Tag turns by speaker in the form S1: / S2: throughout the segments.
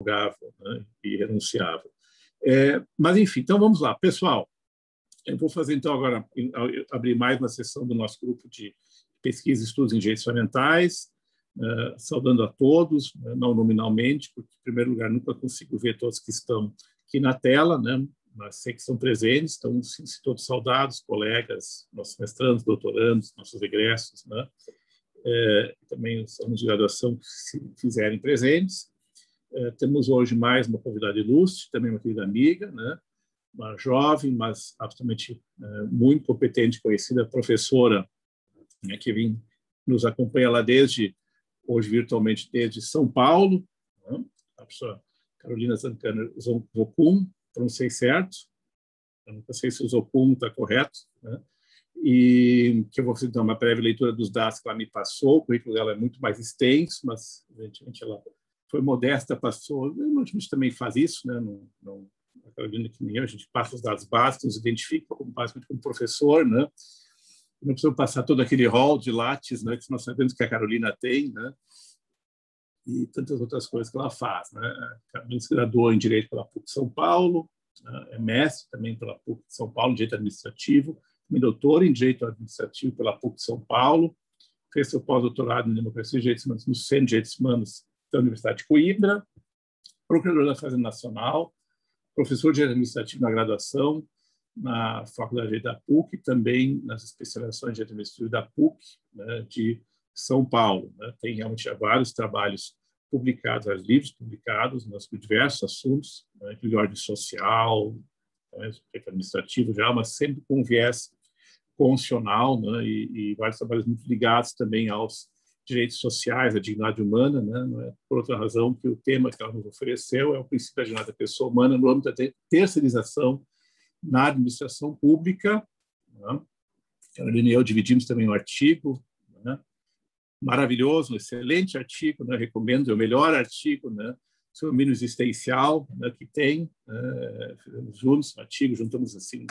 S1: revogável né, e renunciava, É, mas, enfim, então vamos lá. Pessoal, eu vou fazer então agora, abrir mais uma sessão do nosso grupo de pesquisa e estudos em direitos ambientais, uh, saudando a todos, né, não nominalmente, porque, em primeiro lugar, nunca consigo ver todos que estão aqui na tela, né, mas sei que estão presentes, estão se todos saudados, colegas, nossos mestrandos, doutorandos, nossos egressos, né, é, também os alunos de graduação que se fizerem presentes. É, temos hoje mais uma convidada ilustre, também uma querida amiga, né? uma jovem, mas absolutamente é, muito competente, conhecida professora, né, que vem, nos acompanha lá desde, hoje virtualmente, desde São Paulo, né? a professora Carolina Zancana Zocum, não sei certo, eu não sei se o Zocum está correto, né? e que eu vou fazer uma breve leitura dos dados que ela me passou, o currículo dela é muito mais extenso, mas, evidentemente, ela foi modesta, passou. A gente também faz isso, né? Não, a Carolina que nem eu, a gente passa os dados básicos, identifica como, basicamente como professor, né? Não precisa passar todo aquele rol de lattes, né? Que nós sabemos que a Carolina tem, né? E tantas outras coisas que ela faz, né? A Carolina se graduou em Direito pela PUC de São Paulo, é mestre também pela PUC de São Paulo, em Direito Administrativo, também doutora em Direito Administrativo pela PUC de São Paulo, fez seu pós-doutorado em Democracia e Direitos Humanos no Centro de Direitos Humanos da Universidade de Coimbra, procurador da Fazenda Nacional, professor de administrativo na graduação na Faculdade da PUC, também nas especializações de administrativo da PUC né, de São Paulo. Né. Tem realmente vários trabalhos publicados, vários livros publicados nos né, diversos assuntos, né, de ordem social, né, administrativo já, mas sempre com viés constitucional né, e, e vários trabalhos muito ligados também aos direitos sociais, a dignidade humana, né? não é por outra razão que o tema que ela nos ofereceu é o princípio da dignidade da pessoa humana no âmbito da terceirização na administração pública. Né? Carolina e eu dividimos também o um artigo, né? maravilhoso, um excelente artigo, né? recomendo, é o melhor artigo né? sobre o mínimo existencial né? que tem. Né? Juntos, artigo, juntamos assim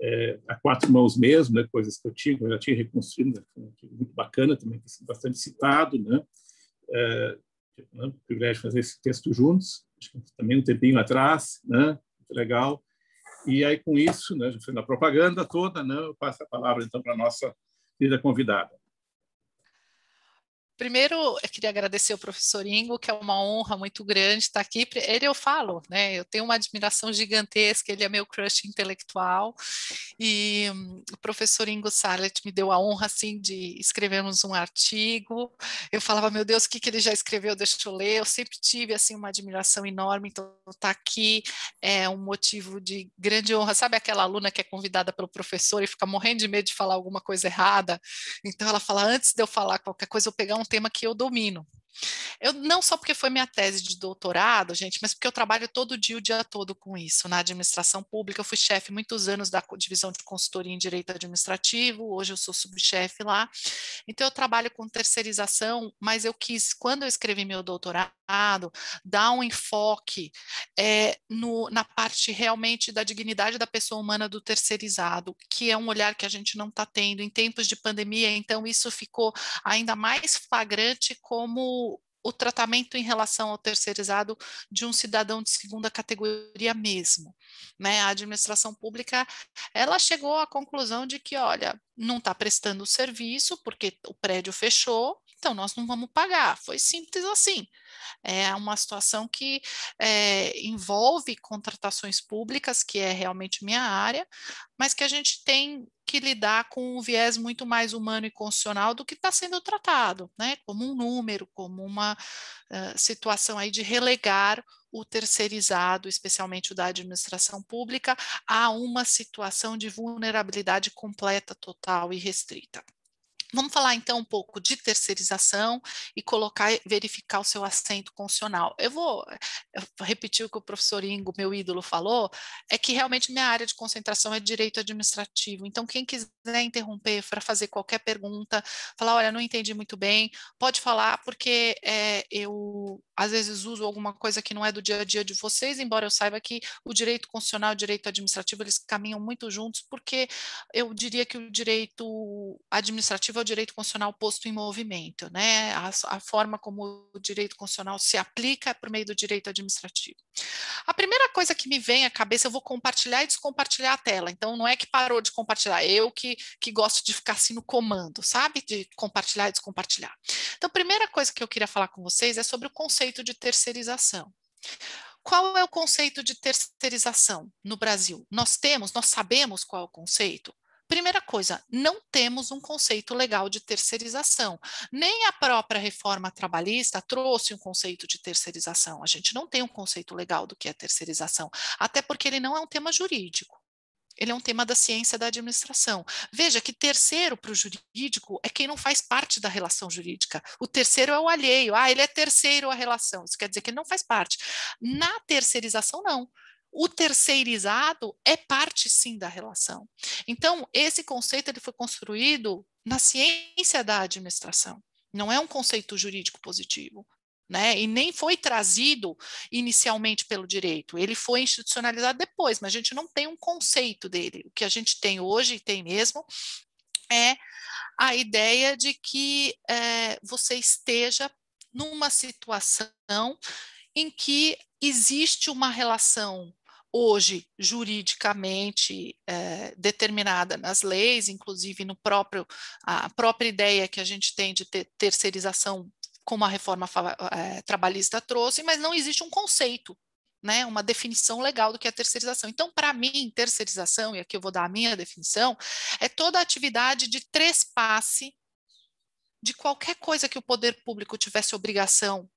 S1: é, a quatro mãos mesmo, né, coisas que eu tinha, eu já tinha reconstruído, né, muito bacana também, é assim, bastante citado, né, é, né, privilégio de fazer esse texto juntos, também um tempinho atrás, né, muito legal. E aí com isso, né, já foi na propaganda toda, né, eu passo a palavra então para nossa querida convidada.
S2: Primeiro, eu queria agradecer o professor Ingo, que é uma honra muito grande estar aqui. Ele eu falo, né? Eu tenho uma admiração gigantesca, ele é meu crush intelectual. E hum, o professor Ingo Sarlet me deu a honra assim de escrevermos um artigo. Eu falava, meu Deus, o que, que ele já escreveu? Deixa eu ler. Eu sempre tive assim uma admiração enorme, então estar tá aqui é um motivo de grande honra. Sabe aquela aluna que é convidada pelo professor e fica morrendo de medo de falar alguma coisa errada? Então ela fala, antes de eu falar qualquer coisa, eu pegar um tema que eu domino. Eu não só porque foi minha tese de doutorado, gente, mas porque eu trabalho todo dia, o dia todo com isso, na administração pública. Eu fui chefe muitos anos da divisão de consultoria em direito administrativo, hoje eu sou subchefe lá. Então eu trabalho com terceirização, mas eu quis, quando eu escrevi meu doutorado, dá um enfoque é, no, na parte realmente da dignidade da pessoa humana do terceirizado, que é um olhar que a gente não está tendo em tempos de pandemia, então isso ficou ainda mais flagrante como o tratamento em relação ao terceirizado de um cidadão de segunda categoria mesmo, né? A administração pública, ela chegou à conclusão de que, olha, não está prestando o serviço porque o prédio fechou, então nós não vamos pagar. Foi simples assim. É uma situação que é, envolve contratações públicas, que é realmente minha área, mas que a gente tem que lidar com um viés muito mais humano e constitucional do que está sendo tratado, né? Como um número, como uma uh, situação aí de relegar o terceirizado, especialmente o da administração pública, a uma situação de vulnerabilidade completa, total e restrita. Vamos falar então um pouco de terceirização e colocar, verificar o seu assento constitucional. Eu vou repetir o que o professor Ingo, meu ídolo, falou, é que realmente minha área de concentração é direito administrativo. Então, quem quiser interromper para fazer qualquer pergunta, falar, olha, não entendi muito bem, pode falar, porque é, eu às vezes uso alguma coisa que não é do dia a dia de vocês, embora eu saiba que o direito constitucional e o direito administrativo, eles caminham muito juntos, porque eu diria que o direito administrativo o direito constitucional posto em movimento, né? A, a forma como o direito constitucional se aplica é por meio do direito administrativo. A primeira coisa que me vem à cabeça, eu vou compartilhar e descompartilhar a tela. Então, não é que parou de compartilhar, é eu que, que gosto de ficar assim no comando, sabe? De compartilhar e descompartilhar. Então, a primeira coisa que eu queria falar com vocês é sobre o conceito de terceirização. Qual é o conceito de terceirização no Brasil? Nós temos, nós sabemos qual é o conceito? primeira coisa, não temos um conceito legal de terceirização. Nem a própria reforma trabalhista trouxe um conceito de terceirização. A gente não tem um conceito legal do que é terceirização, até porque ele não é um tema jurídico ele é um tema da ciência da administração. Veja que terceiro para o jurídico é quem não faz parte da relação jurídica. O terceiro é o alheio. Ah, ele é terceiro à relação. Isso quer dizer que ele não faz parte. Na terceirização, não o terceirizado é parte sim da relação. Então, esse conceito ele foi construído na ciência da administração. Não é um conceito jurídico positivo, né? E nem foi trazido inicialmente pelo direito. Ele foi institucionalizado depois, mas a gente não tem um conceito dele. O que a gente tem hoje e tem mesmo é a ideia de que é, você esteja numa situação em que existe uma relação hoje juridicamente é, determinada nas leis, inclusive no próprio a própria ideia que a gente tem de ter terceirização como a reforma é, trabalhista trouxe, mas não existe um conceito, né, uma definição legal do que é terceirização. Então, para mim, terceirização, e aqui eu vou dar a minha definição, é toda atividade de trespasse de qualquer coisa que o poder público tivesse obrigação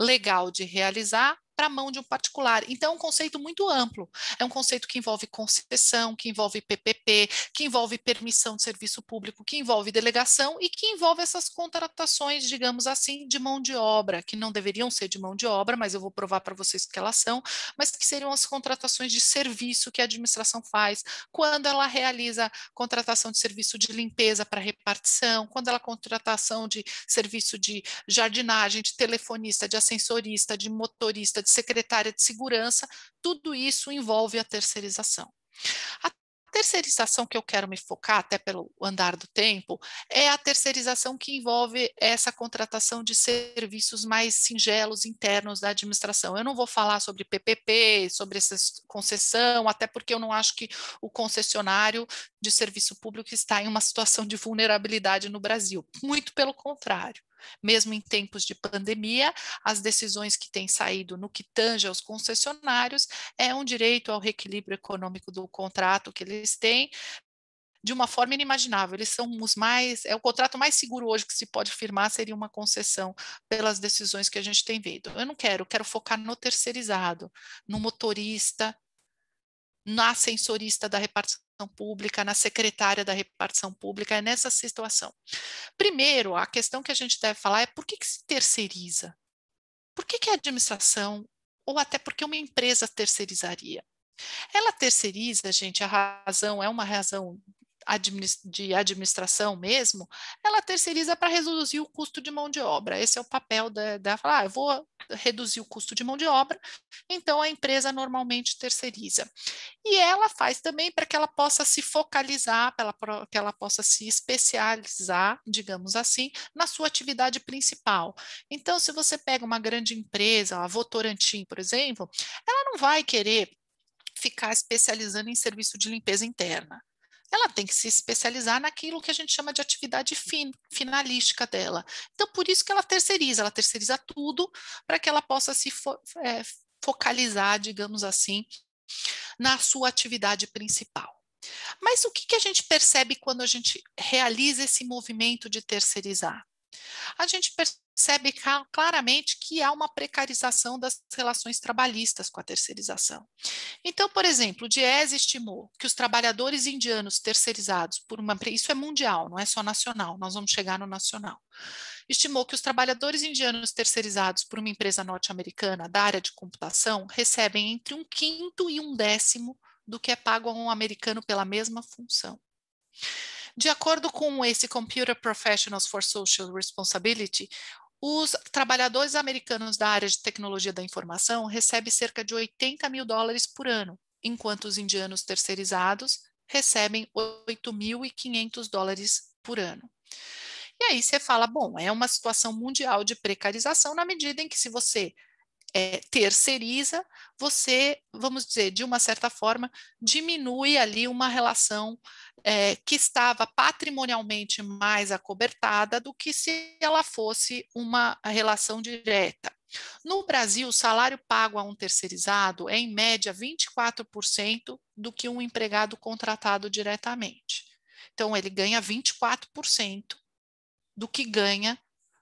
S2: legal de realizar para a mão de um particular. Então, é um conceito muito amplo. É um conceito que envolve concessão, que envolve PPP, que envolve permissão de serviço público, que envolve delegação e que envolve essas contratações, digamos assim, de mão de obra, que não deveriam ser de mão de obra, mas eu vou provar para vocês que elas são, mas que seriam as contratações de serviço que a administração faz quando ela realiza contratação de serviço de limpeza para repartição, quando ela contratação de serviço de jardinagem, de telefonista, de ascensorista, de motorista, de secretária de segurança, tudo isso envolve a terceirização. A terceirização que eu quero me focar, até pelo andar do tempo, é a terceirização que envolve essa contratação de serviços mais singelos internos da administração. Eu não vou falar sobre PPP, sobre essa concessão, até porque eu não acho que o concessionário de serviço público está em uma situação de vulnerabilidade no Brasil. Muito pelo contrário. Mesmo em tempos de pandemia, as decisões que têm saído no que tange aos concessionários é um direito ao reequilíbrio econômico do contrato que eles têm, de uma forma inimaginável. Eles são os mais, é o contrato mais seguro hoje que se pode firmar seria uma concessão pelas decisões que a gente tem vindo. Eu não quero, quero focar no terceirizado, no motorista, na ascensorista da repartição pública, na secretária da repartição pública, é nessa situação. Primeiro, a questão que a gente deve falar é por que, que se terceiriza? Por que, que a administração, ou até porque uma empresa terceirizaria? Ela terceiriza, gente, a razão é uma razão de administração mesmo, ela terceiriza para reduzir o custo de mão de obra. Esse é o papel da, da falar, ah, eu vou reduzir o custo de mão de obra, então a empresa normalmente terceiriza. E ela faz também para que ela possa se focalizar, para que ela possa se especializar, digamos assim, na sua atividade principal. Então, se você pega uma grande empresa, a Votorantim, por exemplo, ela não vai querer ficar especializando em serviço de limpeza interna ela tem que se especializar naquilo que a gente chama de atividade fin, finalística dela. Então, por isso que ela terceiriza, ela terceiriza tudo para que ela possa se fo, é, focalizar, digamos assim, na sua atividade principal. Mas o que, que a gente percebe quando a gente realiza esse movimento de terceirizar? a gente percebe claramente que há uma precarização das relações trabalhistas com a terceirização. Então, por exemplo, o Diese estimou que os trabalhadores indianos terceirizados por uma isso é mundial, não é só nacional, nós vamos chegar no nacional. Estimou que os trabalhadores indianos terceirizados por uma empresa norte-americana da área de computação recebem entre um quinto e um décimo do que é pago a um americano pela mesma função. De acordo com esse Computer Professionals for Social Responsibility, os trabalhadores americanos da área de tecnologia da informação recebem cerca de 80 mil dólares por ano, enquanto os indianos terceirizados recebem 8.500 dólares por ano. E aí você fala, bom, é uma situação mundial de precarização na medida em que se você é, terceiriza, você, vamos dizer, de uma certa forma, diminui ali uma relação é, que estava patrimonialmente mais acobertada do que se ela fosse uma relação direta. No Brasil, o salário pago a um terceirizado é, em média, 24% do que um empregado contratado diretamente. Então, ele ganha 24% do que ganha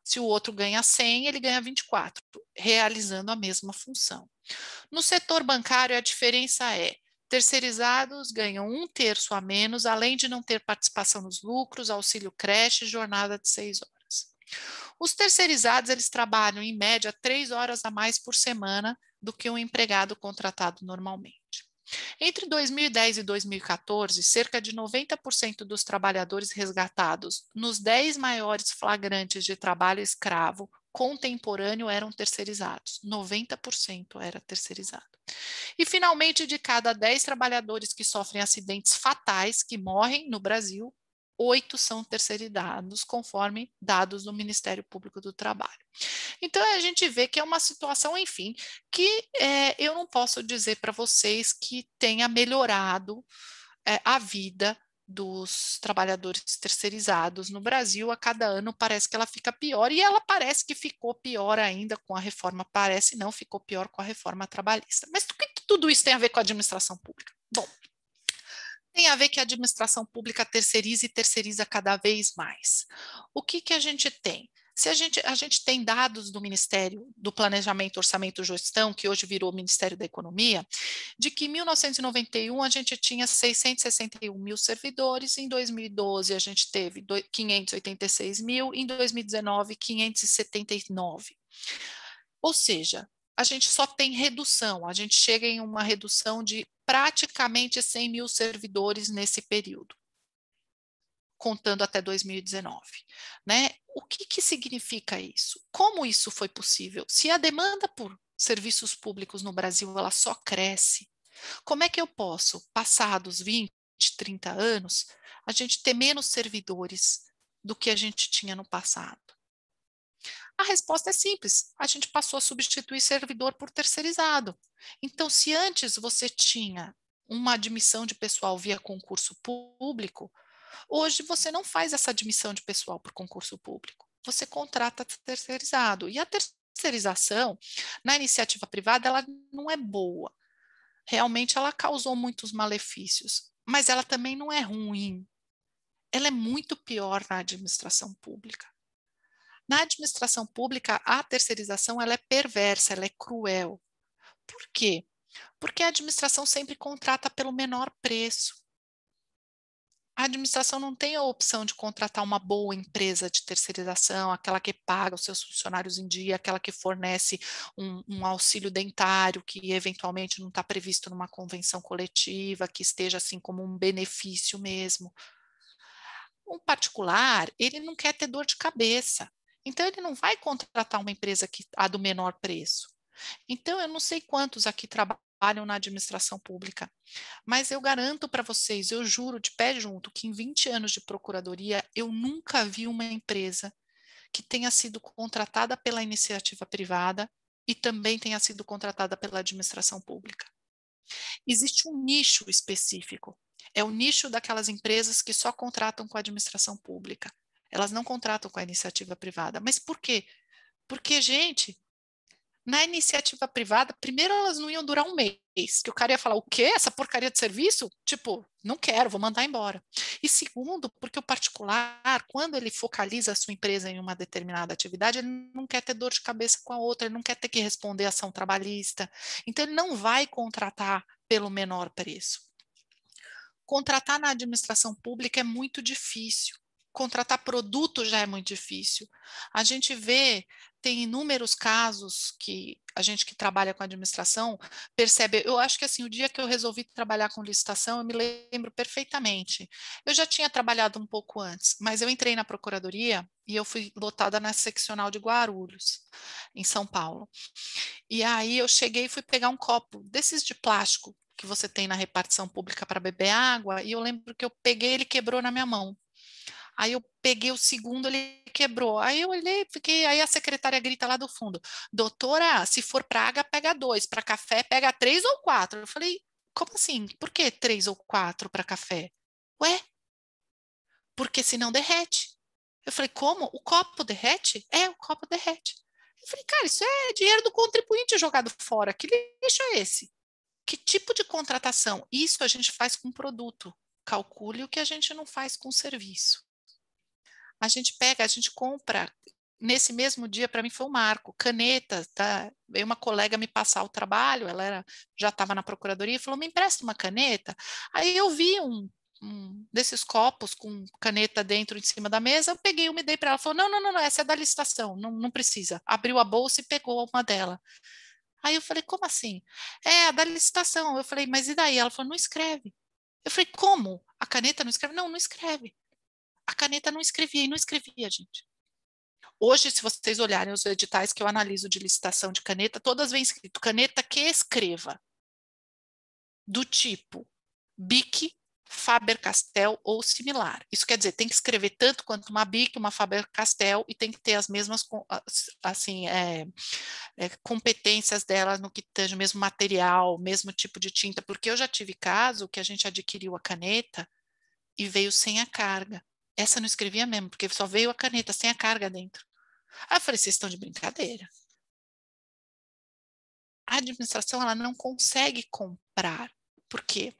S2: se o outro ganha 100, ele ganha 24, realizando a mesma função. No setor bancário, a diferença é Terceirizados ganham um terço a menos, além de não ter participação nos lucros, auxílio creche, jornada de seis horas. Os terceirizados eles trabalham em média três horas a mais por semana do que um empregado contratado normalmente. Entre 2010 e 2014, cerca de 90% dos trabalhadores resgatados nos 10 maiores flagrantes de trabalho escravo contemporâneo eram terceirizados, 90% era terceirizado. E, finalmente, de cada 10 trabalhadores que sofrem acidentes fatais, que morrem no Brasil, oito são terceirizados, conforme dados do Ministério Público do Trabalho. Então, a gente vê que é uma situação, enfim, que é, eu não posso dizer para vocês que tenha melhorado é, a vida dos trabalhadores terceirizados no Brasil, a cada ano parece que ela fica pior, e ela parece que ficou pior ainda com a reforma, parece não, ficou pior com a reforma trabalhista. Mas o que tudo isso tem a ver com a administração pública? Bom, tem a ver que a administração pública terceiriza e terceiriza cada vez mais. O que, que a gente tem? Se a gente, a gente tem dados do Ministério do Planejamento, Orçamento e Gestão, que hoje virou Ministério da Economia, de que em 1991 a gente tinha 661 mil servidores, em 2012 a gente teve 586 mil, em 2019 579. Ou seja, a gente só tem redução, a gente chega em uma redução de praticamente 100 mil servidores nesse período, contando até 2019. Né? O que, que significa isso? Como isso foi possível? Se a demanda por serviços públicos no Brasil ela só cresce, como é que eu posso, passados 20, 30 anos, a gente ter menos servidores do que a gente tinha no passado? A resposta é simples: a gente passou a substituir servidor por terceirizado. Então, se antes você tinha uma admissão de pessoal via concurso público, hoje você não faz essa admissão de pessoal por concurso público, você contrata terceirizado. E a terceirização, na iniciativa privada, ela não é boa. Realmente ela causou muitos malefícios, mas ela também não é ruim. Ela é muito pior na administração pública na administração pública, a terceirização ela é perversa, ela é cruel. Por quê? Porque a administração sempre contrata pelo menor preço. A administração não tem a opção de contratar uma boa empresa de terceirização, aquela que paga os seus funcionários em dia, aquela que fornece um, um auxílio dentário que eventualmente não está previsto numa convenção coletiva, que esteja assim como um benefício mesmo. Um particular, ele não quer ter dor de cabeça. Então, ele não vai contratar uma empresa que a do menor preço. Então, eu não sei quantos aqui trabalham na administração pública, mas eu garanto para vocês, eu juro de pé junto, que em 20 anos de procuradoria, eu nunca vi uma empresa que tenha sido contratada pela iniciativa privada e também tenha sido contratada pela administração pública. Existe um nicho específico, é o nicho daquelas empresas que só contratam com a administração pública. Elas não contratam com a iniciativa privada. Mas por quê? Porque, gente, na iniciativa privada, primeiro elas não iam durar um mês, que o cara ia falar, o quê? Essa porcaria de serviço? Tipo, não quero, vou mandar embora. E segundo, porque o particular, quando ele focaliza a sua empresa em uma determinada atividade, ele não quer ter dor de cabeça com a outra, ele não quer ter que responder a ação trabalhista. Então, ele não vai contratar pelo menor preço. Contratar na administração pública é muito difícil contratar produto já é muito difícil. A gente vê, tem inúmeros casos que a gente que trabalha com administração percebe. Eu acho que assim, o dia que eu resolvi trabalhar com licitação, eu me lembro perfeitamente. Eu já tinha trabalhado um pouco antes, mas eu entrei na procuradoria e eu fui lotada na seccional de Guarulhos, em São Paulo. E aí eu cheguei e fui pegar um copo desses de plástico que você tem na repartição pública para beber água, e eu lembro que eu peguei ele quebrou na minha mão. Aí eu peguei o segundo, ele quebrou. Aí eu olhei, fiquei. Aí a secretária grita lá do fundo: Doutora, se for praga, pega dois. Para café, pega três ou quatro. Eu falei: Como assim? Por que três ou quatro para café? Ué? Porque senão derrete. Eu falei: Como? O copo derrete? É, o copo derrete. Eu falei: Cara, isso é dinheiro do contribuinte jogado fora. Que lixo é esse? Que tipo de contratação? Isso a gente faz com produto. Calcule o que a gente não faz com serviço a gente pega, a gente compra. Nesse mesmo dia, para mim, foi um marco. Caneta, tá? Veio uma colega me passar o trabalho, ela era, já estava na procuradoria, e falou: me empresta uma caneta. Aí eu vi um, um, desses copos com caneta dentro em cima da mesa, eu peguei uma e dei para ela. Falou: não, não, não, não, essa é da licitação, não, não precisa. Abriu a bolsa e pegou uma dela. Aí eu falei, como assim? É, a da licitação. Eu falei, mas e daí? Ela falou, não escreve. Eu falei, como? A caneta não escreve? Não, não escreve a caneta não escrevia e não escrevia, gente. Hoje, se vocês olharem os editais que eu analiso de licitação de caneta, todas vêm escrito caneta que escreva, do tipo BIC, Faber-Castell ou similar. Isso quer dizer, tem que escrever tanto quanto uma BIC, uma Faber-Castell e tem que ter as mesmas assim é, é, competências dela no que tange o mesmo material, mesmo tipo de tinta, porque eu já tive caso que a gente adquiriu a caneta e veio sem a carga. Essa não escrevia mesmo, porque só veio a caneta sem a carga dentro. Aí eu falei, vocês estão de brincadeira. A administração ela não consegue comprar. Por quê?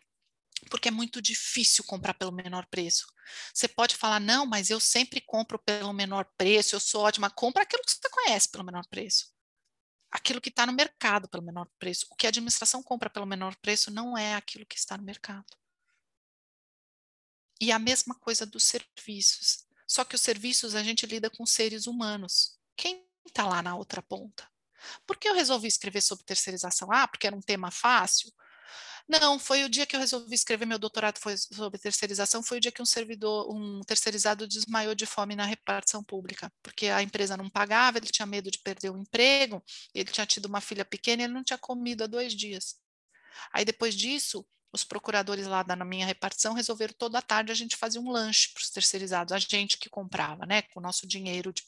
S2: Porque é muito difícil comprar pelo menor preço. Você pode falar, não, mas eu sempre compro pelo menor preço, eu sou ótima. Compra aquilo que você conhece pelo menor preço. Aquilo que está no mercado pelo menor preço. O que a administração compra pelo menor preço não é aquilo que está no mercado. E a mesma coisa dos serviços. Só que os serviços a gente lida com seres humanos. Quem está lá na outra ponta? Por que eu resolvi escrever sobre terceirização? Ah, porque era um tema fácil? Não, foi o dia que eu resolvi escrever meu doutorado sobre terceirização, foi o dia que um servidor, um terceirizado desmaiou de fome na repartição pública, porque a empresa não pagava, ele tinha medo de perder o emprego, ele tinha tido uma filha pequena, ele não tinha comido há dois dias. Aí depois disso, os procuradores lá na minha repartição resolveram toda a tarde a gente fazer um lanche para os terceirizados, a gente que comprava, né, com o nosso dinheiro de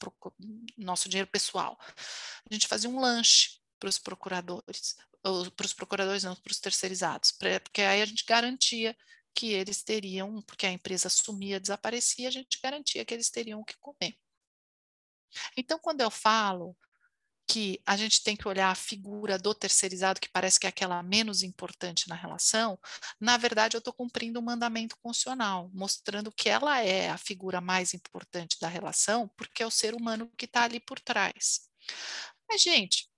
S2: nosso dinheiro pessoal. A gente fazia um lanche para os procuradores, para os procuradores não, para os terceirizados, pra, porque aí a gente garantia que eles teriam, porque a empresa sumia, desaparecia, a gente garantia que eles teriam o que comer. Então, quando eu falo que a gente tem que olhar a figura do terceirizado, que parece que é aquela menos importante na relação, na verdade eu estou cumprindo um mandamento constitucional, mostrando que ela é a figura mais importante da relação, porque é o ser humano que está ali por trás. Mas, gente,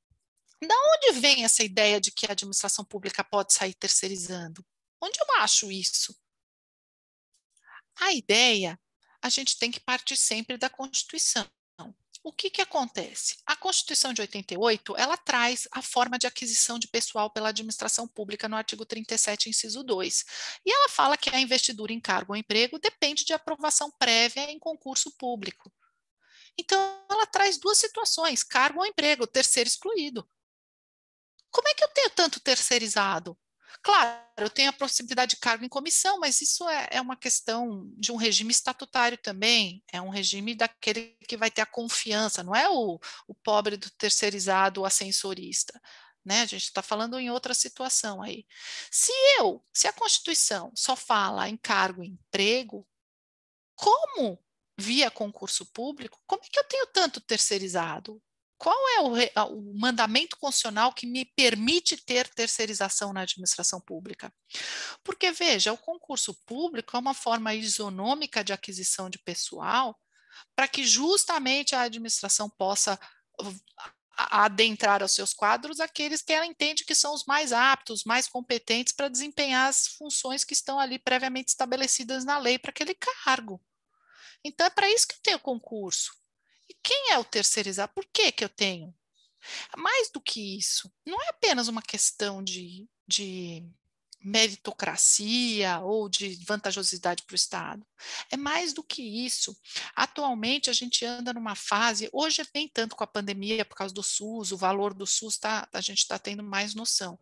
S2: da onde vem essa ideia de que a administração pública pode sair terceirizando? Onde eu acho isso? A ideia, a gente tem que partir sempre da Constituição o que, que acontece? A Constituição de 88, ela traz a forma de aquisição de pessoal pela administração pública no artigo 37, inciso 2. E ela fala que a investidura em cargo ou emprego depende de aprovação prévia em concurso público. Então, ela traz duas situações, cargo ou emprego, terceiro excluído. Como é que eu tenho tanto terceirizado? Claro, tem a possibilidade de cargo em comissão, mas isso é, é, uma questão de um regime estatutário também, é um regime daquele que vai ter a confiança, não é o, o pobre do terceirizado, o ascensorista. Né? A gente está falando em outra situação aí. Se eu, se a Constituição só fala em cargo e emprego, como via concurso público, como é que eu tenho tanto terceirizado? qual é o, o, mandamento constitucional que me permite ter terceirização na administração pública? Porque, veja, o concurso público é uma forma isonômica de aquisição de pessoal para que justamente a administração possa hum, adentrar aos seus quadros aqueles que ela entende que são os mais aptos, mais competentes para desempenhar as funções que estão ali previamente estabelecidas na lei para aquele cargo. Então, é para isso que tem o concurso. E quem é o terceirizado? Por que, que eu tenho? Mais do que isso, não é apenas uma questão de, de meritocracia ou de vantajosidade para o Estado. É mais do que isso. Atualmente, a gente anda numa fase, hoje é nem tanto com a pandemia, por causa do SUS, o valor do SUS, tá, a gente está tendo mais noção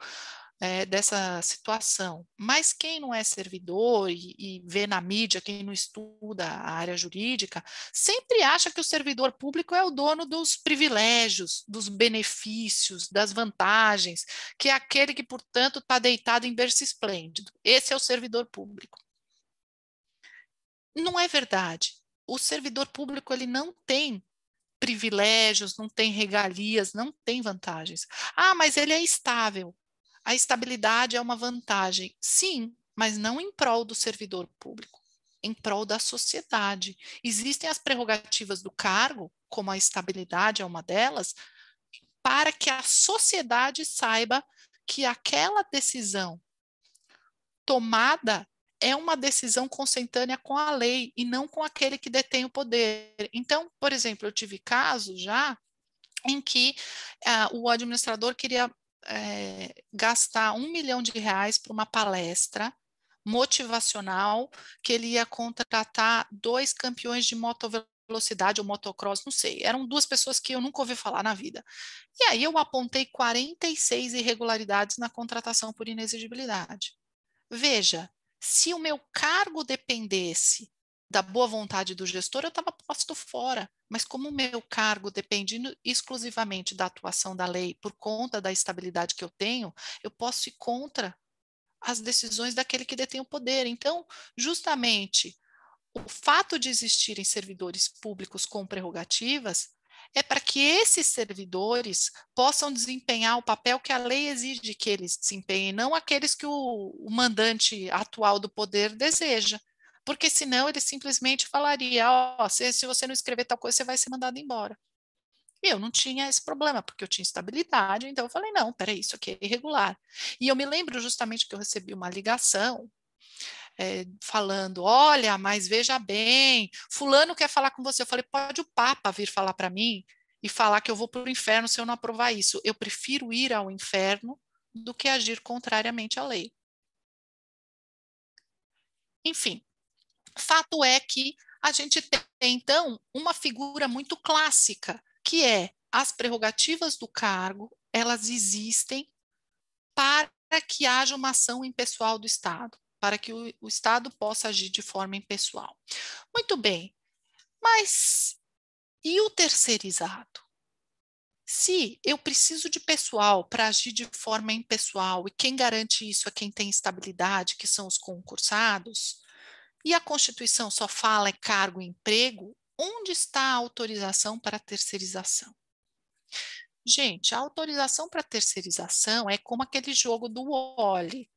S2: é, dessa situação. Mas quem não é servidor e, e, vê na mídia, quem não estuda a área jurídica, sempre acha que o servidor público é o dono dos privilégios, dos benefícios, das vantagens, que é aquele que, portanto, está deitado em berço esplêndido. Esse é o servidor público. Não é verdade. O servidor público ele não tem privilégios, não tem regalias, não tem vantagens. Ah, mas ele é estável a estabilidade é uma vantagem. Sim, mas não em prol do servidor público, em prol da sociedade. Existem as prerrogativas do cargo, como a estabilidade é uma delas, para que a sociedade saiba que aquela decisão tomada é uma decisão consentânea com a lei e não com aquele que detém o poder. Então, por exemplo, eu tive casos já em que uh, o administrador queria é, gastar um milhão de reais para uma palestra motivacional que ele ia contratar dois campeões de motovelocidade ou motocross, não sei. Eram duas pessoas que eu nunca ouvi falar na vida. E aí eu apontei 46 irregularidades na contratação por inexigibilidade. Veja, se o meu cargo dependesse da boa vontade do gestor, eu estava posto fora. Mas como o meu cargo depende exclusivamente da atuação da lei por conta da estabilidade que eu tenho, eu posso ir contra as decisões daquele que detém o poder. Então, justamente o fato de existirem servidores públicos com prerrogativas é para que esses servidores possam desempenhar o papel que a lei exige que eles desempenhem, não aqueles que o, o mandante atual do poder deseja porque senão ele simplesmente falaria: ó, oh, se, se você não escrever tal coisa, você vai ser mandado embora. E eu não tinha esse problema, porque eu tinha estabilidade, então eu falei: não, peraí, isso aqui é irregular. E eu me lembro justamente que eu recebi uma ligação é, falando: olha, mas veja bem, Fulano quer falar com você. Eu falei: pode o Papa vir falar para mim e falar que eu vou para o inferno se eu não aprovar isso. Eu prefiro ir ao inferno do que agir contrariamente à lei. Enfim, Fato é que a gente tem, então, uma figura muito clássica, que é as prerrogativas do cargo, elas existem para que haja uma ação impessoal do Estado, para que o, o Estado possa agir de forma impessoal. Muito bem, mas e o terceirizado? Se eu preciso de pessoal para agir de forma impessoal e quem garante isso é quem tem estabilidade, que são os concursados, e a Constituição só fala em é cargo e emprego, onde está a autorização para a terceirização? Gente, a autorização para terceirização é como aquele jogo do Oli.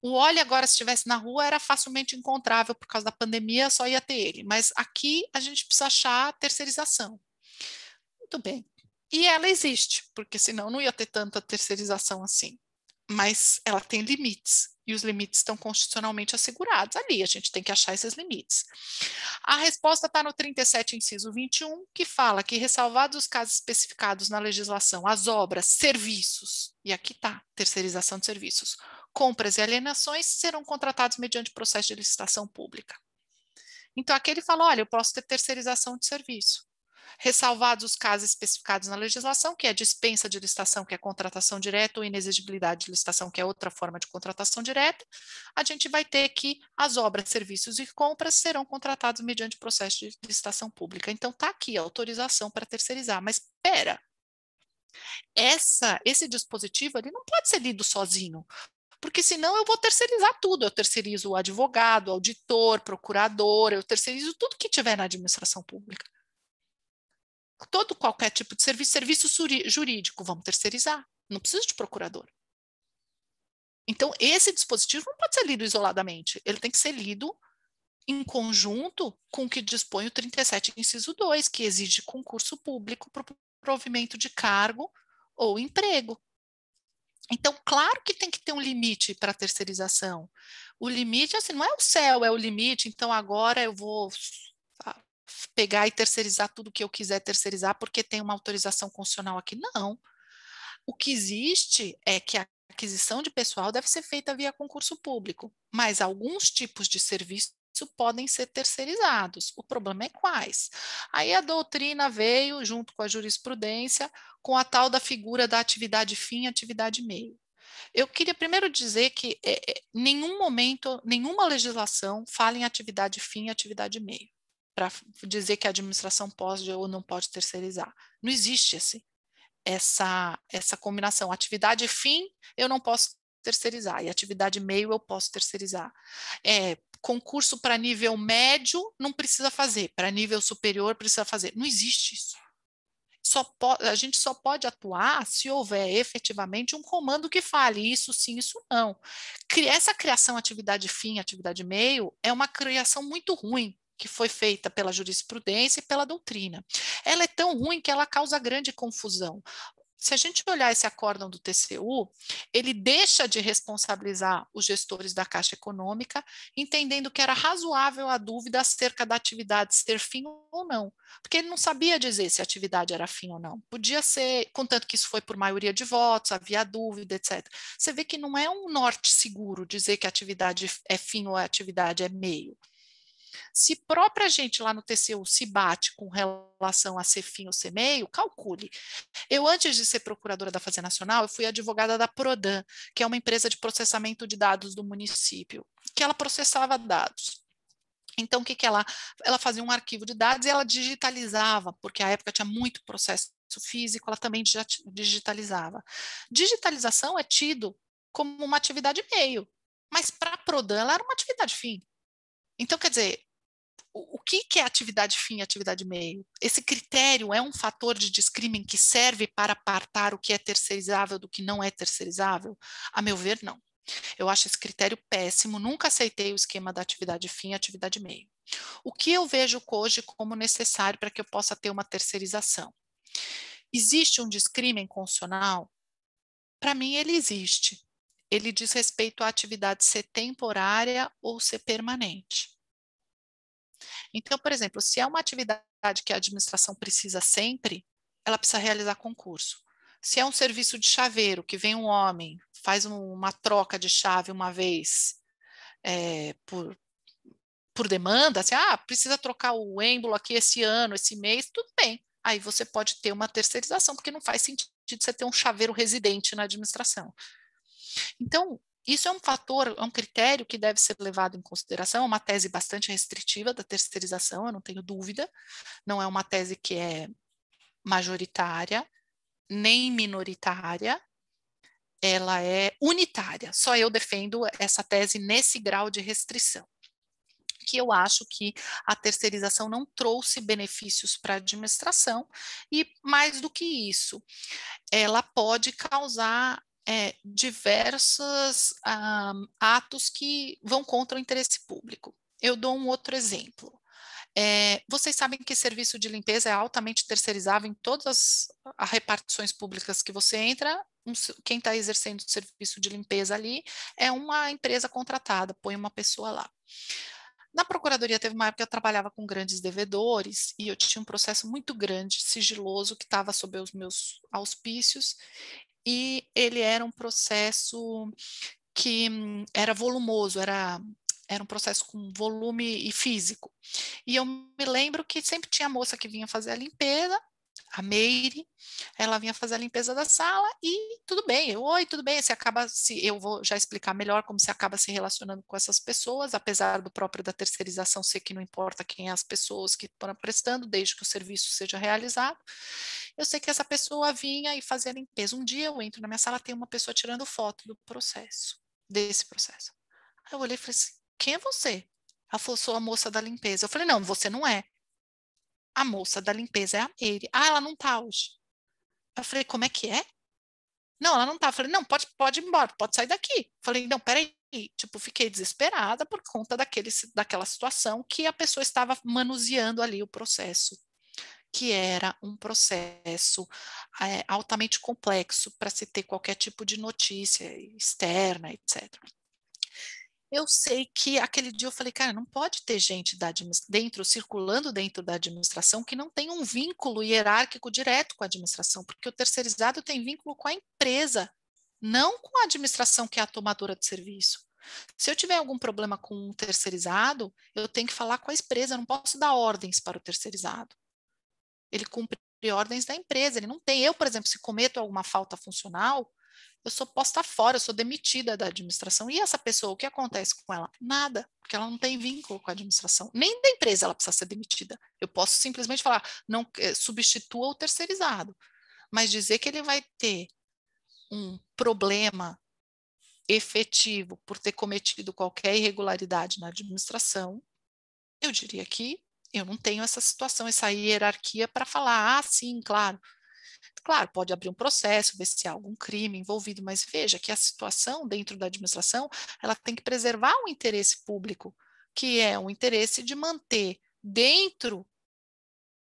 S2: O Oli, agora, se estivesse na rua, era facilmente encontrável por causa da pandemia, só ia ter ele. Mas aqui a gente precisa achar a terceirização. Muito bem. E ela existe, porque senão não ia ter tanta terceirização assim. Mas ela tem limites e os limites estão constitucionalmente assegurados ali, a gente tem que achar esses limites. A resposta está no 37, inciso 21, que fala que, ressalvados os casos especificados na legislação, as obras, serviços, e aqui está, terceirização de serviços, compras e alienações serão contratados mediante processo de licitação pública. Então, aqui ele fala: olha, eu posso ter terceirização de serviço ressalvados os casos especificados na legislação, que é dispensa de licitação, que é contratação direta, ou inexigibilidade de licitação, que é outra forma de contratação direta, a gente vai ter que as obras, serviços e compras serão contratados mediante processo de licitação pública. Então, está aqui a autorização para terceirizar, mas pera, essa, esse dispositivo ele não pode ser lido sozinho, porque senão eu vou terceirizar tudo. Eu terceirizo o advogado, o auditor, procurador, eu terceirizo tudo que tiver na administração pública todo qualquer tipo de serviço, serviço jurídico, vamos terceirizar, não precisa de procurador. Então, esse dispositivo não pode ser lido isoladamente, ele tem que ser lido em conjunto com o que dispõe o 37, inciso 2, que exige concurso público para o provimento de cargo ou emprego. Então, claro que tem que ter um limite para a terceirização. O limite, assim, não é o céu, é o limite, então agora eu vou pegar e terceirizar tudo que eu quiser terceirizar porque tem uma autorização constitucional aqui. Não. O que existe é que a aquisição de pessoal deve ser feita via concurso público, mas alguns tipos de serviço podem ser terceirizados. O problema é quais. Aí a doutrina veio, junto com a jurisprudência, com a tal da figura da atividade fim e atividade meio. Eu queria primeiro dizer que é, é, nenhum momento, nenhuma legislação fala em atividade fim e atividade meio para dizer que a administração pode ou não pode terceirizar. Não existe assim, essa, essa combinação. Atividade fim, eu não posso terceirizar, e atividade meio, eu posso terceirizar. É, concurso para nível médio, não precisa fazer, para nível superior, precisa fazer. Não existe isso. Só a gente só pode atuar se houver efetivamente um comando que fale isso sim, isso não. Essa criação atividade fim, atividade meio, é uma criação muito ruim, que foi feita pela jurisprudência e pela doutrina. Ela é tão ruim que ela causa grande confusão. Se a gente olhar esse acórdão do TCU, ele deixa de responsabilizar os gestores da Caixa Econômica, entendendo que era razoável a dúvida acerca da atividade ser fim ou não, porque ele não sabia dizer se a atividade era fim ou não. Podia ser, contanto que isso foi por maioria de votos, havia dúvida, etc. Você vê que não é um norte seguro dizer que a atividade é fim ou a atividade é meio. Se própria gente lá no TCU se bate com relação a ser fim ou ser meio, calcule. Eu, antes de ser procuradora da Fazenda Nacional, eu fui advogada da Prodan, que é uma empresa de processamento de dados do município, que ela processava dados. Então, o que, que ela, ela fazia um arquivo de dados e ela digitalizava, porque a época tinha muito processo físico, ela também digitalizava. Digitalização é tido como uma atividade meio, mas para a Prodan ela era uma atividade fim. Então, quer dizer, o, o que, que é atividade fim e atividade meio? Esse critério é um fator de discrimen que serve para apartar o que é terceirizável do que não é terceirizável? A meu ver, não. Eu acho esse critério péssimo, nunca aceitei o esquema da atividade fim e atividade meio. O que eu vejo hoje como necessário para que eu possa ter uma terceirização? Existe um discrimen constitucional? Para mim, ele existe ele diz respeito à atividade ser temporária ou ser permanente. Então, por exemplo, se é uma atividade que a administração precisa sempre, ela precisa realizar concurso. Se é um serviço de chaveiro, que vem um homem, faz uma troca de chave uma vez é, por, por demanda, assim, ah, precisa trocar o êmbolo aqui esse ano, esse mês, tudo bem. Aí você pode ter uma terceirização, porque não faz sentido você ter um chaveiro residente na administração. Então, isso é um fator, é um critério que deve ser levado em consideração, é uma tese bastante restritiva da terceirização, eu não tenho dúvida, não é uma tese que é majoritária, nem minoritária, ela é unitária, só eu defendo essa tese nesse grau de restrição. Que eu acho que a terceirização não trouxe benefícios para a administração, e mais do que isso, ela pode causar é, diversos um, ah, atos que vão contra o interesse público. Eu dou um outro exemplo. É, vocês sabem que serviço de limpeza é altamente terceirizado em todas as repartições públicas que você entra. Um, quem está exercendo o serviço de limpeza ali é uma empresa contratada, põe uma pessoa lá. Na procuradoria teve uma época que eu trabalhava com grandes devedores e eu tinha um processo muito grande, sigiloso, que estava sob os meus auspícios, e ele era um processo que hum, era volumoso, era era um processo com volume e físico. E eu me lembro que sempre tinha moça que vinha fazer a limpeza, a Meire, ela vinha fazer a limpeza da sala e tudo bem, eu, oi, tudo bem, você acaba se eu vou já explicar melhor como você acaba se relacionando com essas pessoas, apesar do próprio da terceirização ser que não importa quem é as pessoas que estão prestando, desde que o serviço seja realizado eu sei que essa pessoa vinha e fazia limpeza. Um dia eu entro na minha sala, tem uma pessoa tirando foto do processo, desse processo. Aí eu olhei e falei assim, quem é você? Ela falou, sou a moça da limpeza. Eu falei, não, você não é. A moça da limpeza é a Meire. Ah, ela não tá hoje. Eu falei, como é que é? Não, ela não tá. Eu falei, não, pode, pode ir embora, pode sair daqui. Eu falei, não, peraí. Tipo, fiquei desesperada por conta daquele, daquela situação que a pessoa estava manuseando ali o processo que era um processo é, altamente complexo para se ter qualquer tipo de notícia externa, etc. Eu sei que aquele dia eu falei, cara, não pode ter gente da dentro circulando dentro da administração que não tem um vínculo hierárquico direto com a administração, porque o terceirizado tem vínculo com a empresa, não com a administração que é a tomadora de serviço. Se eu tiver algum problema com um terceirizado, eu tenho que falar com a empresa, eu não posso dar ordens para o terceirizado ele cumpre ordens da empresa, ele não tem. Eu, por exemplo, se cometo alguma falta funcional, eu sou posta fora, eu sou demitida da administração. E essa pessoa, o que acontece com ela? Nada, porque ela não tem vínculo com a administração. Nem da empresa ela precisa ser demitida. Eu posso simplesmente falar, não eh, substitua o terceirizado. Mas dizer que ele vai ter um problema efetivo por ter cometido qualquer irregularidade na administração, eu diria que eu não tenho essa situação, essa hierarquia para falar, ah, sim, claro. Claro, pode abrir um processo, ver se há algum crime envolvido, mas veja que a situação dentro da administração, ela tem que preservar o interesse público, que é o interesse de manter dentro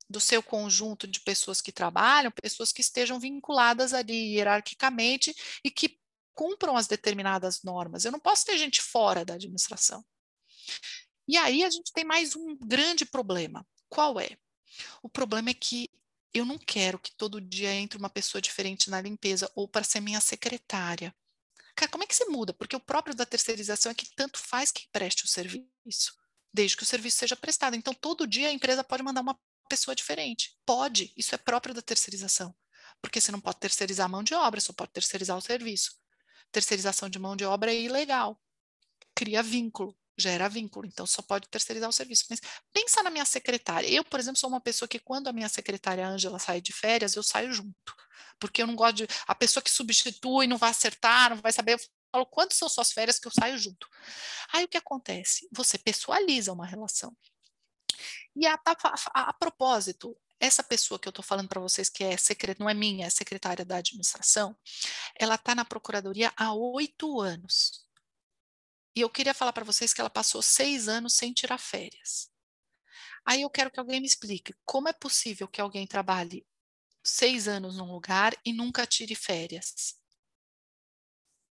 S2: do seu conjunto de pessoas que trabalham, pessoas que estejam vinculadas ali hierarquicamente e que cumpram as determinadas normas. Eu não posso ter gente fora da administração. E aí a gente tem mais um grande problema. Qual é? O problema é que eu não quero que todo dia entre uma pessoa diferente na limpeza ou para ser minha secretária. Cara, como é que se muda? Porque o próprio da terceirização é que tanto faz quem preste o serviço, desde que o serviço seja prestado. Então, todo dia a empresa pode mandar uma pessoa diferente. Pode, isso é próprio da terceirização. Porque você não pode terceirizar a mão de obra, só pode terceirizar o serviço. Terceirização de mão de obra é ilegal, cria vínculo gera vínculo, então só pode terceirizar o serviço. Mas pensa na minha secretária. Eu, por exemplo, sou uma pessoa que quando a minha secretária Ângela sai de férias, eu saio junto, porque eu não gosto de a pessoa que substitui não vai acertar, não vai saber. Eu falo quantas são suas férias que eu saio junto. Aí o que acontece? Você pessoaliza uma relação. E a, a, a, a propósito, essa pessoa que eu estou falando para vocês, que é secret, não é minha, é secretária da administração, ela está na procuradoria há oito anos. E eu queria falar para vocês que ela passou seis anos sem tirar férias. Aí eu quero que alguém me explique como é possível que alguém trabalhe seis anos num lugar e nunca tire férias.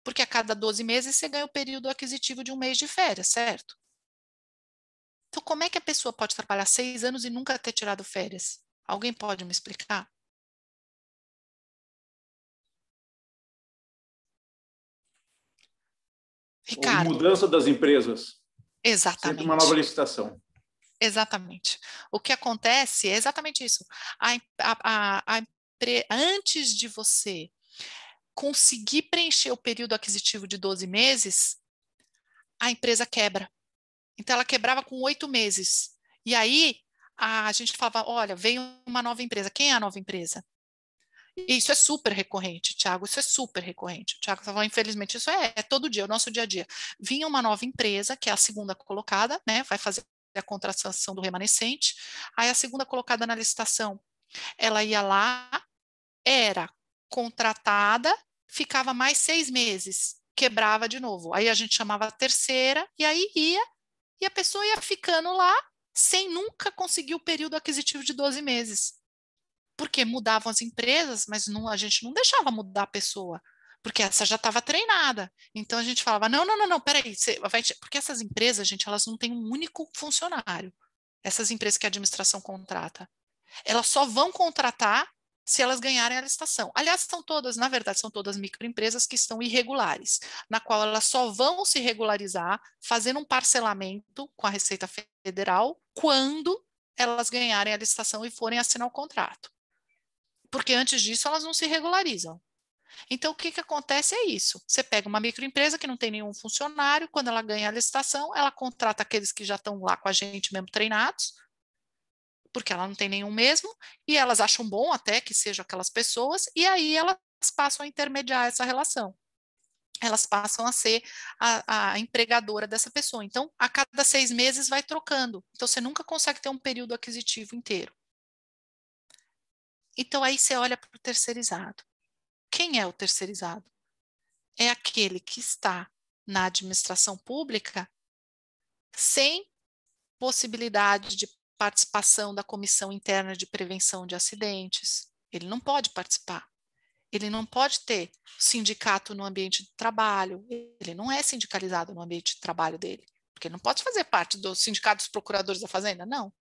S2: Porque a cada 12 meses você ganha o período aquisitivo de um mês de férias, certo? Então, como é que a pessoa pode trabalhar seis anos e nunca ter tirado férias? Alguém pode me explicar?
S1: Ricardo, mudança das empresas.
S2: Exatamente. Sempre uma nova licitação. Exatamente. O que acontece é exatamente isso. A, a, a, antes de você conseguir preencher o período aquisitivo de 12 meses, a empresa quebra. Então, ela quebrava com oito meses. E aí, a, gente falava: olha, veio uma nova empresa. Quem é a nova empresa? E isso é super recorrente, Tiago, isso é super recorrente. Tiago estava tá infelizmente, isso é, é todo dia, é o nosso dia a dia. Vinha uma nova empresa, que é a segunda colocada, né, vai fazer a contratação do remanescente, aí a segunda colocada na licitação, ela ia lá, era contratada, ficava mais seis meses, quebrava de novo. Aí a gente chamava a terceira, e aí ia, e a pessoa ia ficando lá sem nunca conseguir o período aquisitivo de 12 meses porque mudavam as empresas, mas não, a gente não deixava mudar a pessoa, porque essa já estava treinada. Então a gente falava: não, não, não, não, peraí, você vai porque essas empresas, gente, elas não têm um único funcionário. Essas empresas que a administração contrata, elas só vão contratar se elas ganharem a licitação. Aliás, são todas, na verdade, são todas microempresas que estão irregulares, na qual elas só vão se regularizar fazendo um parcelamento com a Receita Federal quando elas ganharem a licitação e forem assinar o contrato porque antes disso elas não se regularizam. Então, o que, que acontece é isso: você pega uma microempresa que não tem nenhum funcionário, quando ela ganha a licitação, ela contrata aqueles que já estão lá com a gente mesmo treinados, porque ela não tem nenhum mesmo, e elas acham bom até que sejam aquelas pessoas, e aí elas passam a intermediar essa relação. Elas passam a ser a, a empregadora dessa pessoa. Então, a cada seis meses vai trocando. Então, você nunca consegue ter um período aquisitivo inteiro. Então aí você olha para o terceirizado. Quem é o terceirizado? É aquele que está na administração pública sem possibilidade de participação da comissão interna de prevenção de acidentes. Ele não pode participar. Ele não pode ter sindicato no ambiente de trabalho. Ele não é sindicalizado no ambiente de trabalho dele, porque ele não pode fazer parte do sindicato dos procuradores da fazenda, não.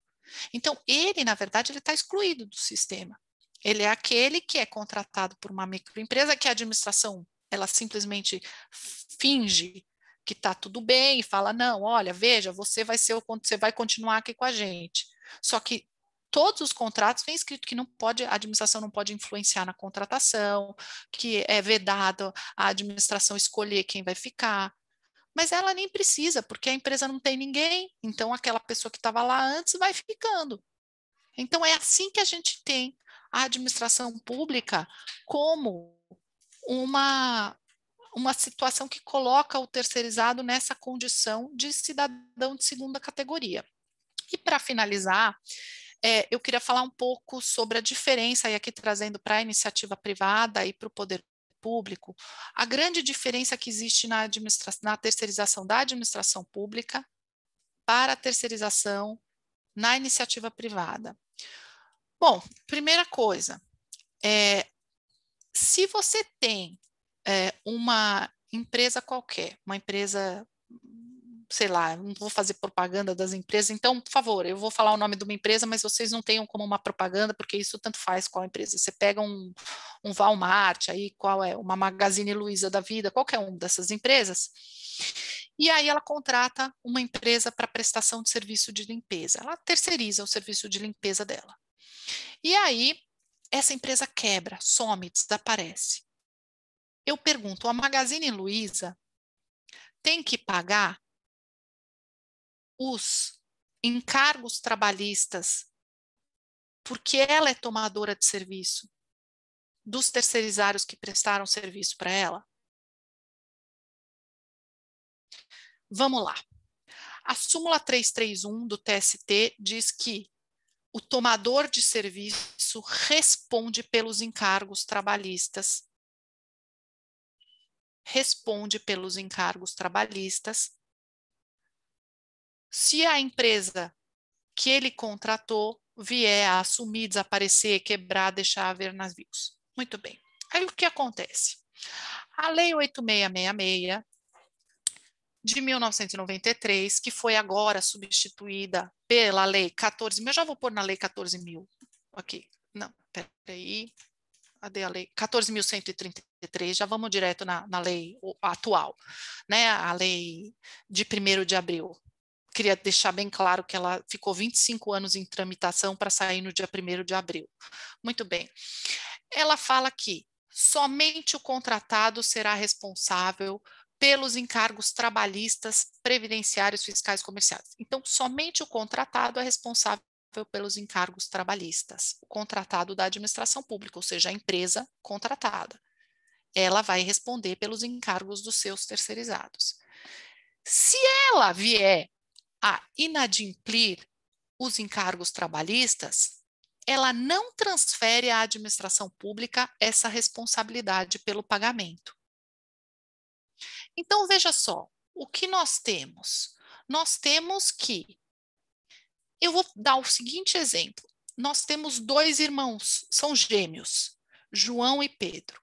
S2: Então, ele, na verdade, ele está excluído do sistema. Ele é aquele que é contratado por uma microempresa que a administração ela simplesmente finge que está tudo bem e fala não, olha, veja, você vai ser o você vai continuar aqui com a gente. Só que todos os contratos vem escrito que não pode, a administração não pode influenciar na contratação, que é vedado a administração escolher quem vai ficar. Mas ela nem precisa, porque a empresa não tem ninguém, então aquela pessoa que estava lá antes vai ficando. Então é assim que a gente tem a administração pública como uma, uma situação que coloca o terceirizado nessa condição de cidadão de segunda categoria. E para finalizar, é, eu queria falar um pouco sobre a diferença, e aqui trazendo para a iniciativa privada e para o poder público, a grande diferença que existe na, na terceirização da administração pública para a terceirização na iniciativa privada. Bom, primeira coisa, é, se você tem é, uma empresa qualquer, uma empresa, sei lá, não vou fazer propaganda das empresas, então, por favor, eu vou falar o nome de uma empresa, mas vocês não tenham como uma propaganda, porque isso tanto faz qual empresa. Você pega um, um Walmart, aí qual é, uma Magazine Luiza da vida, qualquer uma dessas empresas, e aí ela contrata uma empresa para prestação de serviço de limpeza. Ela terceiriza o serviço de limpeza dela. E aí, essa empresa quebra, some, desaparece. Eu pergunto, a Magazine Luiza tem que pagar os encargos trabalhistas porque ela é tomadora de serviço dos terceirizados que prestaram serviço para ela? Vamos lá. A súmula 331 do TST diz que o tomador de serviço responde pelos encargos trabalhistas. Responde pelos encargos trabalhistas. Se a empresa que ele contratou vier a assumir, desaparecer, quebrar, deixar haver navios. Muito bem. Aí o que acontece? A Lei 8666 de 1993, que foi agora substituída pela Lei 14 mil. Eu já vou pôr na Lei 14 mil aqui. Não, peraí. Cadê a lei? 14.133, já vamos direto na, na lei atual, né? A lei de 1 de abril. Queria deixar bem claro que ela ficou 25 anos em tramitação para sair no dia 1 de abril. Muito bem. Ela fala que somente o contratado será responsável pelos encargos trabalhistas, previdenciários, fiscais comerciais. Então, somente o contratado é responsável pelos encargos trabalhistas, o contratado da administração pública, ou seja, a empresa contratada. Ela vai responder pelos encargos dos seus terceirizados. Se ela vier a inadimplir os encargos trabalhistas, ela não transfere à administração pública essa responsabilidade pelo pagamento. Então, veja só, o que nós temos? Nós temos que. Eu vou dar o seguinte exemplo. Nós temos dois irmãos, são gêmeos, João e Pedro.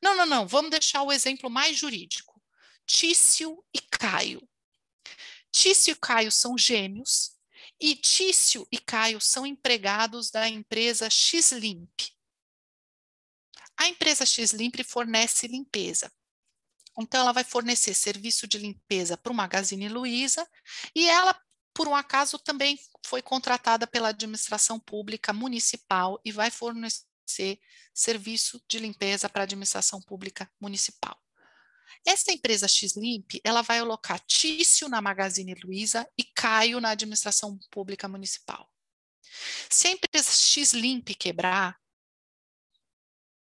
S2: Não, não, não, vamos deixar o exemplo mais jurídico. Tício e Caio. Tício e Caio são gêmeos e Tício e Caio são empregados da empresa X X-Limp. A empresa X X-Limp fornece limpeza. Então, ela vai fornecer serviço de limpeza para o Magazine Luiza e ela, por um acaso, também foi contratada pela administração pública municipal e vai fornecer serviço de limpeza para a administração pública municipal. Essa empresa Xlimp, ela vai alocar Tício na Magazine Luiza e Caio na administração pública municipal. Se a empresa X X-Limp quebrar,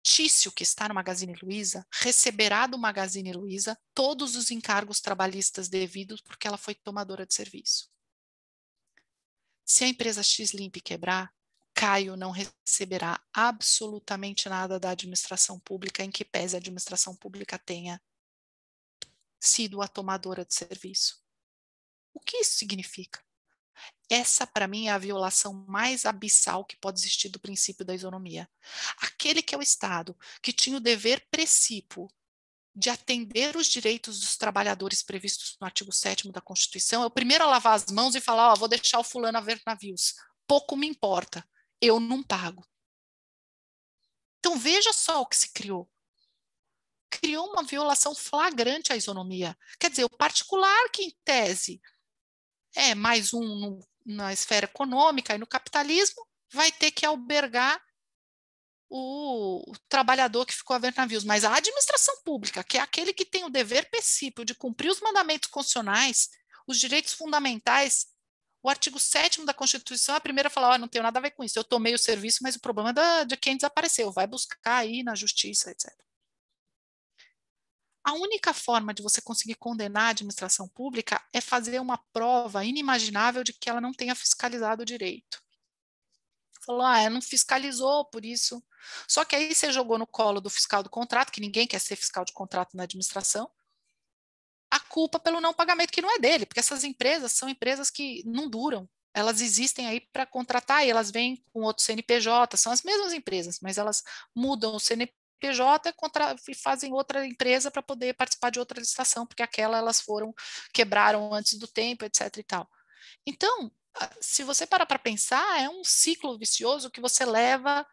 S2: fictício que está no Magazine Luiza receberá do Magazine Luiza todos os encargos trabalhistas devidos porque ela foi tomadora de serviço. Se a empresa X Limp quebrar, Caio não receberá absolutamente nada da administração pública, em que pese a administração pública tenha sido a tomadora de serviço. O que isso significa? Essa, para mim, é a violação mais abissal que pode existir do princípio da isonomia. Aquele que é o Estado, que tinha o dever precípio de atender os direitos dos trabalhadores previstos no artigo 7 da Constituição, é o primeiro a lavar as mãos e falar: Ó, vou deixar o fulano a ver navios. Pouco me importa, eu não pago. Então veja só o que se criou. Criou uma violação flagrante à isonomia. Quer dizer, o particular que, em tese, é mais um no, na esfera econômica e no capitalismo, vai ter que albergar o, trabalhador que ficou a ver navios, mas a administração pública, que é aquele que tem o dever princípio de cumprir os mandamentos constitucionais, os direitos fundamentais, o artigo 7 da Constituição, a primeira fala, oh, não tenho nada a ver com isso, eu tomei o serviço, mas o problema é da, de quem desapareceu, vai buscar aí na justiça, etc. A única forma de você conseguir condenar a administração pública é fazer uma prova inimaginável de que ela não tenha fiscalizado direito. Falou, ah, não fiscalizou por isso. Só que aí você jogou no colo do fiscal do contrato, que ninguém quer ser fiscal de contrato na administração, a culpa pelo não pagamento, que não é dele, porque essas empresas são empresas que não duram, elas existem aí para contratar e elas vêm com outro CNPJ, são as mesmas empresas, mas elas mudam o CNPJ. PJ contra, e fazem outra empresa para poder participar de outra licitação, porque aquela elas foram, quebraram antes do tempo, etc. e tal. Então, se você parar para pensar, é um ciclo vicioso que você leva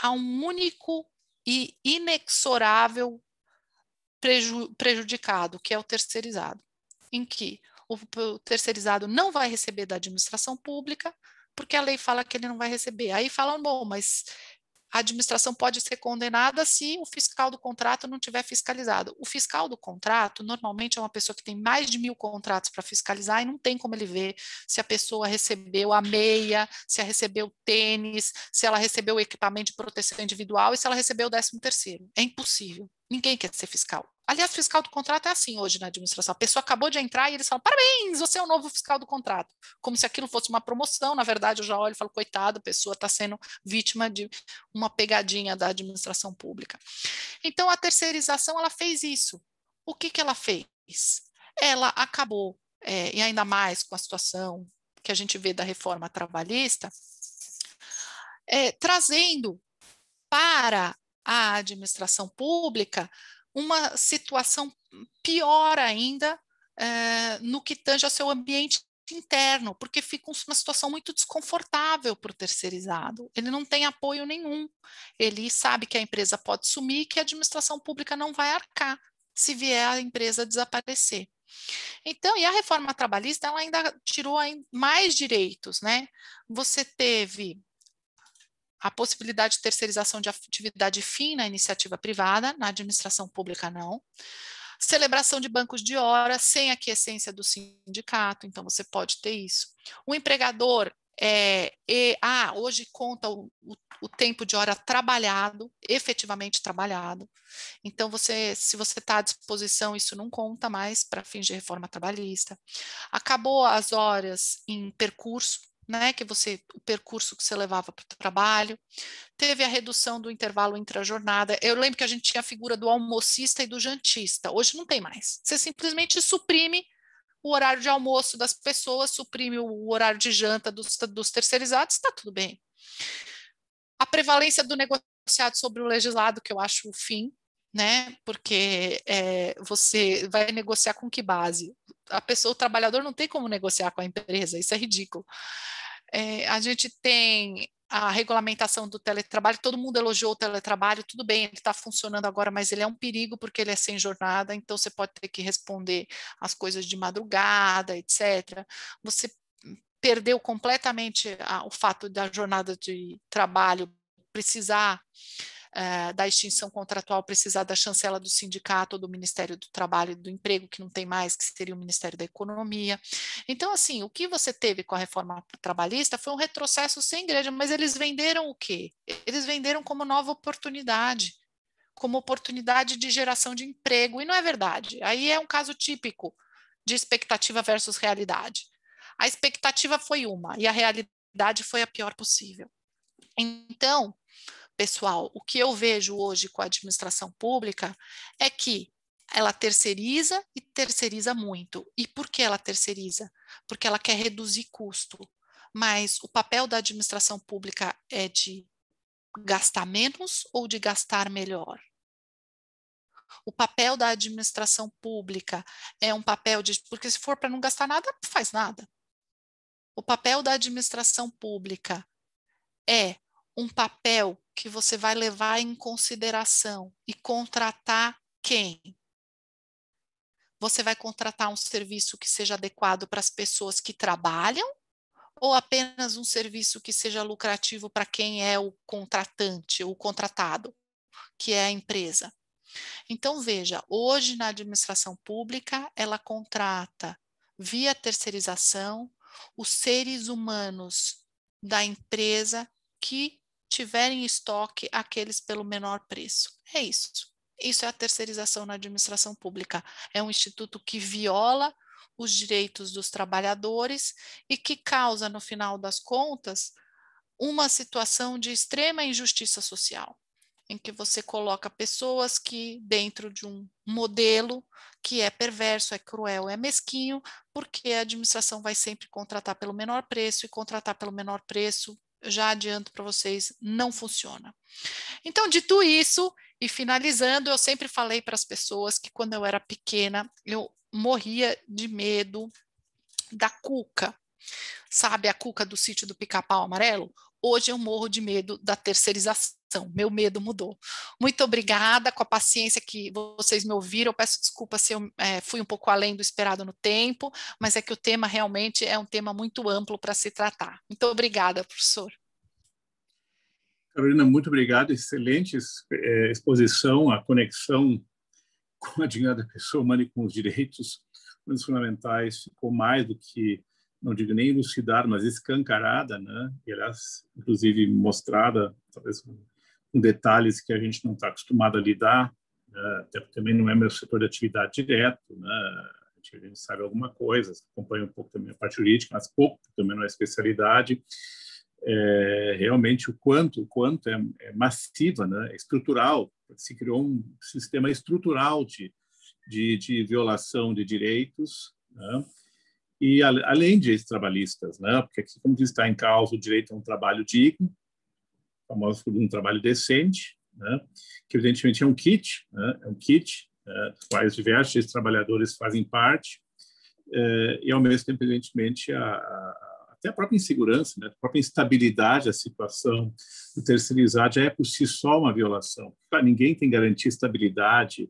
S2: a um único e inexorável preju prejudicado, que é o terceirizado, em que o, o terceirizado não vai receber da administração pública, porque a lei fala que ele não vai receber. Aí falam, bom, mas a administração pode ser condenada se o fiscal do contrato não tiver fiscalizado. O fiscal do contrato, normalmente, é uma pessoa que tem mais de mil contratos para fiscalizar e não tem como ele ver se a pessoa recebeu a meia, se ela recebeu tênis, se ela recebeu o equipamento de proteção individual e se ela recebeu o décimo terceiro. É impossível. Ninguém quer ser fiscal. Aliás, fiscal do contrato é assim hoje na né, administração. A pessoa acabou de entrar e eles falam: parabéns, você é o novo fiscal do contrato. Como se aquilo fosse uma promoção. Na verdade, eu já olho e falo: coitado, a pessoa está sendo vítima de uma pegadinha da administração pública. Então, a terceirização, ela fez isso. O que, que ela fez? Ela acabou, é, e ainda mais com a situação que a gente vê da reforma trabalhista, é, trazendo para à administração pública uma situação pior ainda é, no que tange ao seu ambiente interno, porque fica uma situação muito desconfortável para o terceirizado. Ele não tem apoio nenhum. Ele sabe que a empresa pode sumir, que a administração pública não vai arcar se vier a empresa desaparecer. Então, e a reforma trabalhista, ela ainda tirou mais direitos, né? Você teve a possibilidade de terceirização de atividade fim na iniciativa privada, na administração pública não. Celebração de bancos de hora sem aquiescência do sindicato, então você pode ter isso. O empregador é, e, ah, hoje conta o, o, o, tempo de hora trabalhado, efetivamente trabalhado. Então, você, se você está à disposição, isso não conta mais para fins de reforma trabalhista. Acabou as horas em percurso, né, que você o percurso que você levava para o trabalho. Teve a redução do intervalo intra-jornada. Eu lembro que a gente tinha a figura do almocista e do jantista. Hoje não tem mais. Você simplesmente suprime o horário de almoço das pessoas, suprime o horário de janta dos, dos terceirizados, está tudo bem. A prevalência do negociado sobre o legislado, que eu acho o fim, né? Porque é, você vai negociar com que base? a pessoa, o trabalhador não tem como negociar com a empresa, isso é ridículo. É, a gente tem a regulamentação do teletrabalho, todo mundo elogiou o teletrabalho, tudo bem, ele está funcionando agora, mas ele é um perigo porque ele é sem jornada, então você pode ter que responder as coisas de madrugada, etc. Você perdeu completamente a, o fato da jornada de trabalho precisar eh, da extinção contratual precisar da chancela do sindicato ou do Ministério do Trabalho e do Emprego, que não tem mais, que seria o Ministério da Economia. Então, assim, o que você teve com a reforma trabalhista foi um retrocesso sem igreja, mas eles venderam o quê? Eles venderam como nova oportunidade como oportunidade de geração de emprego, e não é verdade. Aí é um caso típico de expectativa versus realidade. A expectativa foi uma e a realidade foi a pior possível. Então, pessoal, o que eu vejo hoje com a administração pública é que ela terceiriza e terceiriza muito. E por que ela terceiriza? Porque ela quer reduzir custo. Mas o papel da administração pública é de gastar menos ou de gastar melhor? O papel da administração pública é um papel de. Porque se for para não gastar nada, faz nada. O papel da administração pública é um papel que você vai levar em consideração e contratar quem? Você vai contratar um serviço que seja adequado para as pessoas que trabalham ou apenas um serviço que seja lucrativo para quem é o contratante, o contratado, que é a empresa? Então, veja, hoje na administração pública, ela contrata via terceirização os seres humanos da empresa que tiver em estoque aqueles pelo menor preço. É isso. Isso é a terceirização na administração pública. É um instituto que viola os direitos dos trabalhadores e que causa, no final das contas, uma situação de extrema injustiça social, em que você coloca pessoas que, dentro de um modelo que é perverso, é cruel, é mesquinho, porque a administração vai sempre contratar pelo menor preço e contratar pelo menor preço eu já adianto para vocês, não funciona. Então, dito isso, e finalizando, eu sempre falei para as pessoas que quando eu era pequena, eu morria de medo da cuca. Sabe a cuca do sítio do pica-pau amarelo? Hoje eu morro de medo da terceirização meu medo mudou. Muito obrigada com a paciência que vocês me ouviram. Eu peço desculpa se eu é, fui um pouco além do esperado no tempo, mas é que o tema realmente é um tema muito amplo para se tratar. Muito obrigada, professor.
S1: Carolina, muito obrigado. Excelente é, exposição, a conexão com a dignidade da pessoa humana e com os direitos humanos fundamentais ficou mais do que não digo nem elucidar, mas escancarada, né? E aliás, inclusive mostrada, talvez com detalhes que a gente não está acostumado a lidar, né, até porque também não é meu setor de atividade direto, né? a gente sabe alguma coisa, acompanha um pouco também a parte jurídica, mas pouco, também não é especialidade. É, realmente o quanto, o quanto é, é massiva, né? É estrutural, se criou um sistema estrutural de, de, de violação de direitos, né? e a, além de trabalhistas, né? porque aqui, como diz, está em causa o direito a é um trabalho digno, famoso por um trabalho decente, né? que evidentemente é um kit, né? é um kit, é, dos quais diversos trabalhadores fazem parte, é, e ao mesmo tempo, evidentemente, a, a, até a própria insegurança, né? a própria instabilidade da situação do terceirizado já é por si só uma violação. Claro, ninguém tem garantia estabilidade,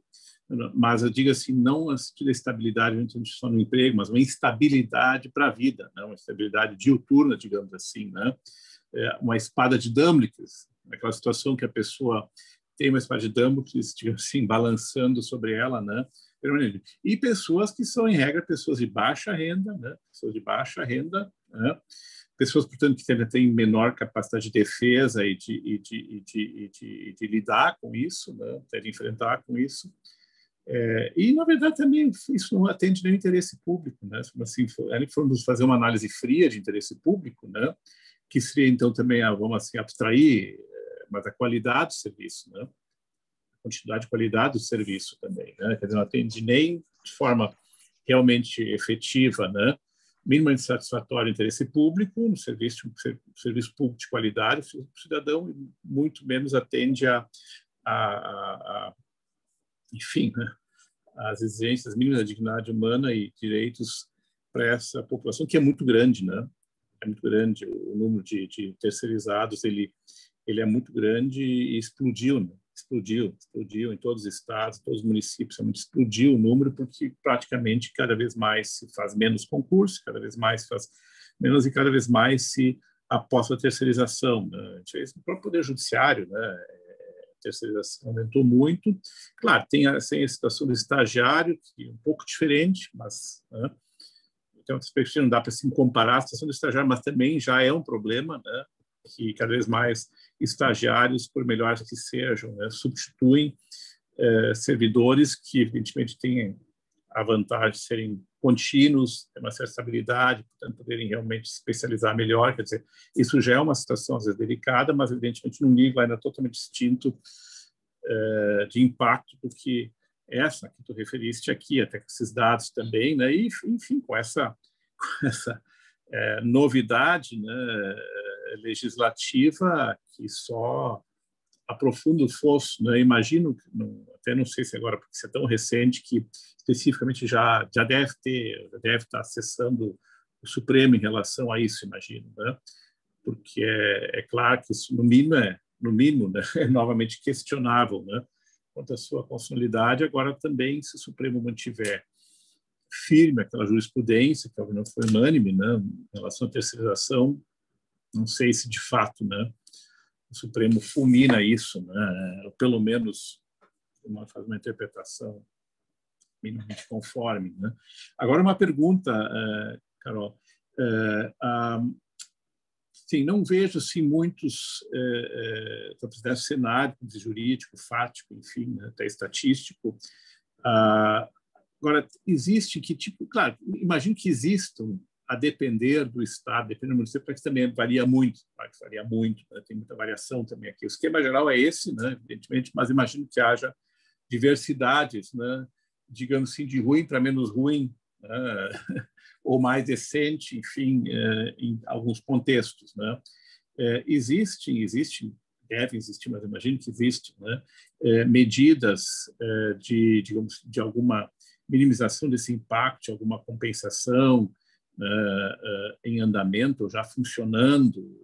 S1: mas eu digo assim, não a estabilidade só no emprego, mas uma instabilidade para a vida, né? uma estabilidade diuturna, digamos assim, né? É, uma espada de Damocles, aquela situação que a pessoa tem uma espada de Damocles, digamos assim, balançando sobre ela, né? E pessoas que são, em regra, pessoas de baixa renda, né? Pessoas de baixa renda, né? Pessoas, portanto, que têm menor capacidade de defesa e de, e de, e de, e de, de, lidar com isso, né? de enfrentar com isso. É, e, na verdade, também isso não atende nem interesse público, né? Assim, se assim, formos fazer uma análise fria de interesse público, né? que seria então também, a, ah, vamos assim, abstrair, eh, mas a qualidade do serviço, né? A quantidade de qualidade do serviço também, né? Quer dizer, não atende nem de forma realmente efetiva, né? minimamente satisfatório interesse público, um serviço, um serviço público de qualidade o cidadão, e muito menos atende a, a, a, a enfim, né? as exigências mínimas da dignidade humana e direitos para essa população, que é muito grande, né? é muito grande, o número de, de terceirizados ele, ele é muito grande e explodiu, né? explodiu, explodiu em todos os estados, todos os municípios, é explodiu o número, porque praticamente cada vez mais se faz menos concurso, cada vez mais se faz menos e cada vez mais se aposta a terceirização. Né? O próprio Poder Judiciário, né? É, a terceirização aumentou muito. Claro, tem a, tem a situação do estagiário, que é um pouco diferente, mas né? tem uma perspectiva, não dá para se comparar a situação do estagiário, mas também já é um problema, né? que cada vez mais estagiários, por melhores que sejam, né? substituem eh, servidores que, evidentemente, têm a vantagem de serem contínuos, ter uma certa estabilidade, portanto, poderem realmente se especializar melhor. Quer dizer, isso já é uma situação, às vezes, delicada, mas, evidentemente, num nível ainda totalmente distinto eh, de impacto do que essa que tu referiste aqui, até com esses dados também, né? E, enfim, com essa, com essa é, novidade né, legislativa que só aprofunda o fosso. Né? Imagino, não, até não sei se agora, porque isso é tão recente, que especificamente já, já deve ter, já deve estar acessando o Supremo em relação a isso, imagino, né? Porque é, é claro que isso, no mínimo, é, no mínimo né? é novamente questionável, né? quanto à sua consolidade, agora também, se o Supremo mantiver firme aquela jurisprudência, que não foi unânime, né, em relação à terceirização, não sei se de fato né, o Supremo fulmina isso, né, ou pelo menos uma, faz uma interpretação minimamente conforme. Né. Agora, uma pergunta, eh, Carol. Uh, Sim, não vejo assim muitos, é, é, cenário jurídico, fático, enfim, né, até estatístico. Ah, agora, existe que tipo, claro, imagino que existam, a depender do estado, dependendo do município, que também varia muito, varia muito, né, tem muita variação também aqui. O esquema geral é esse, né, evidentemente, mas imagino que haja diversidades, né, digamos assim, de ruim para menos ruim, né? ou mais decente, enfim, é, em alguns contextos. Né? É, existem, existem, devem existir, mas imagino que existem, né? É, medidas de, digamos, de alguma minimização desse impacto, alguma compensação né, em andamento, já funcionando,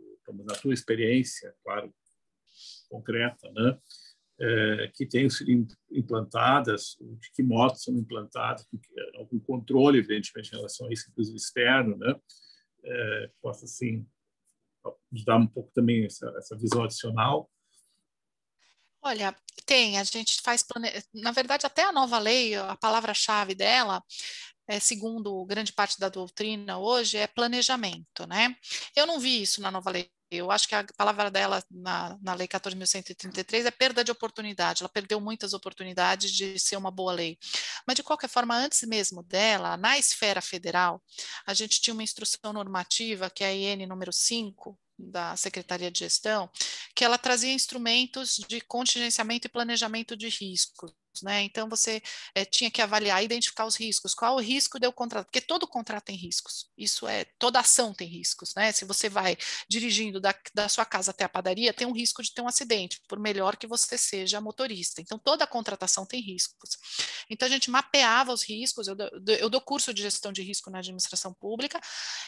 S1: na tua experiência, claro, concreta, né? É, que têm sido implantadas, de que modo são implantadas, algum controle, evidentemente, em relação a isso, inclusive externo, né? É, possa, assim, ajudar dar um pouco também essa, essa visão adicional.
S2: Olha, tem, a gente faz, plane... na verdade, até a nova lei, a palavra-chave dela, é, segundo grande parte da doutrina hoje, é planejamento, né? Eu não vi isso na nova lei eu acho que a palavra dela na, na Lei 14.133 é perda de oportunidade. Ela perdeu muitas oportunidades de ser uma boa lei. Mas, de qualquer forma, antes mesmo dela, na esfera federal, a gente tinha uma instrução normativa, que é a IN número 5, da Secretaria de Gestão, que ela trazia instrumentos de contingenciamento e planejamento de riscos né? Então você é, tinha que avaliar, identificar os riscos. Qual o risco deu o contrato? Porque todo contrato tem riscos. Isso é toda ação tem riscos, né? Se você vai dirigindo da, da sua casa até a padaria, tem um risco de ter um acidente, por melhor que você seja motorista. Então toda contratação tem riscos. Então a gente mapeava os riscos. Eu, eu dou curso de gestão de risco na administração pública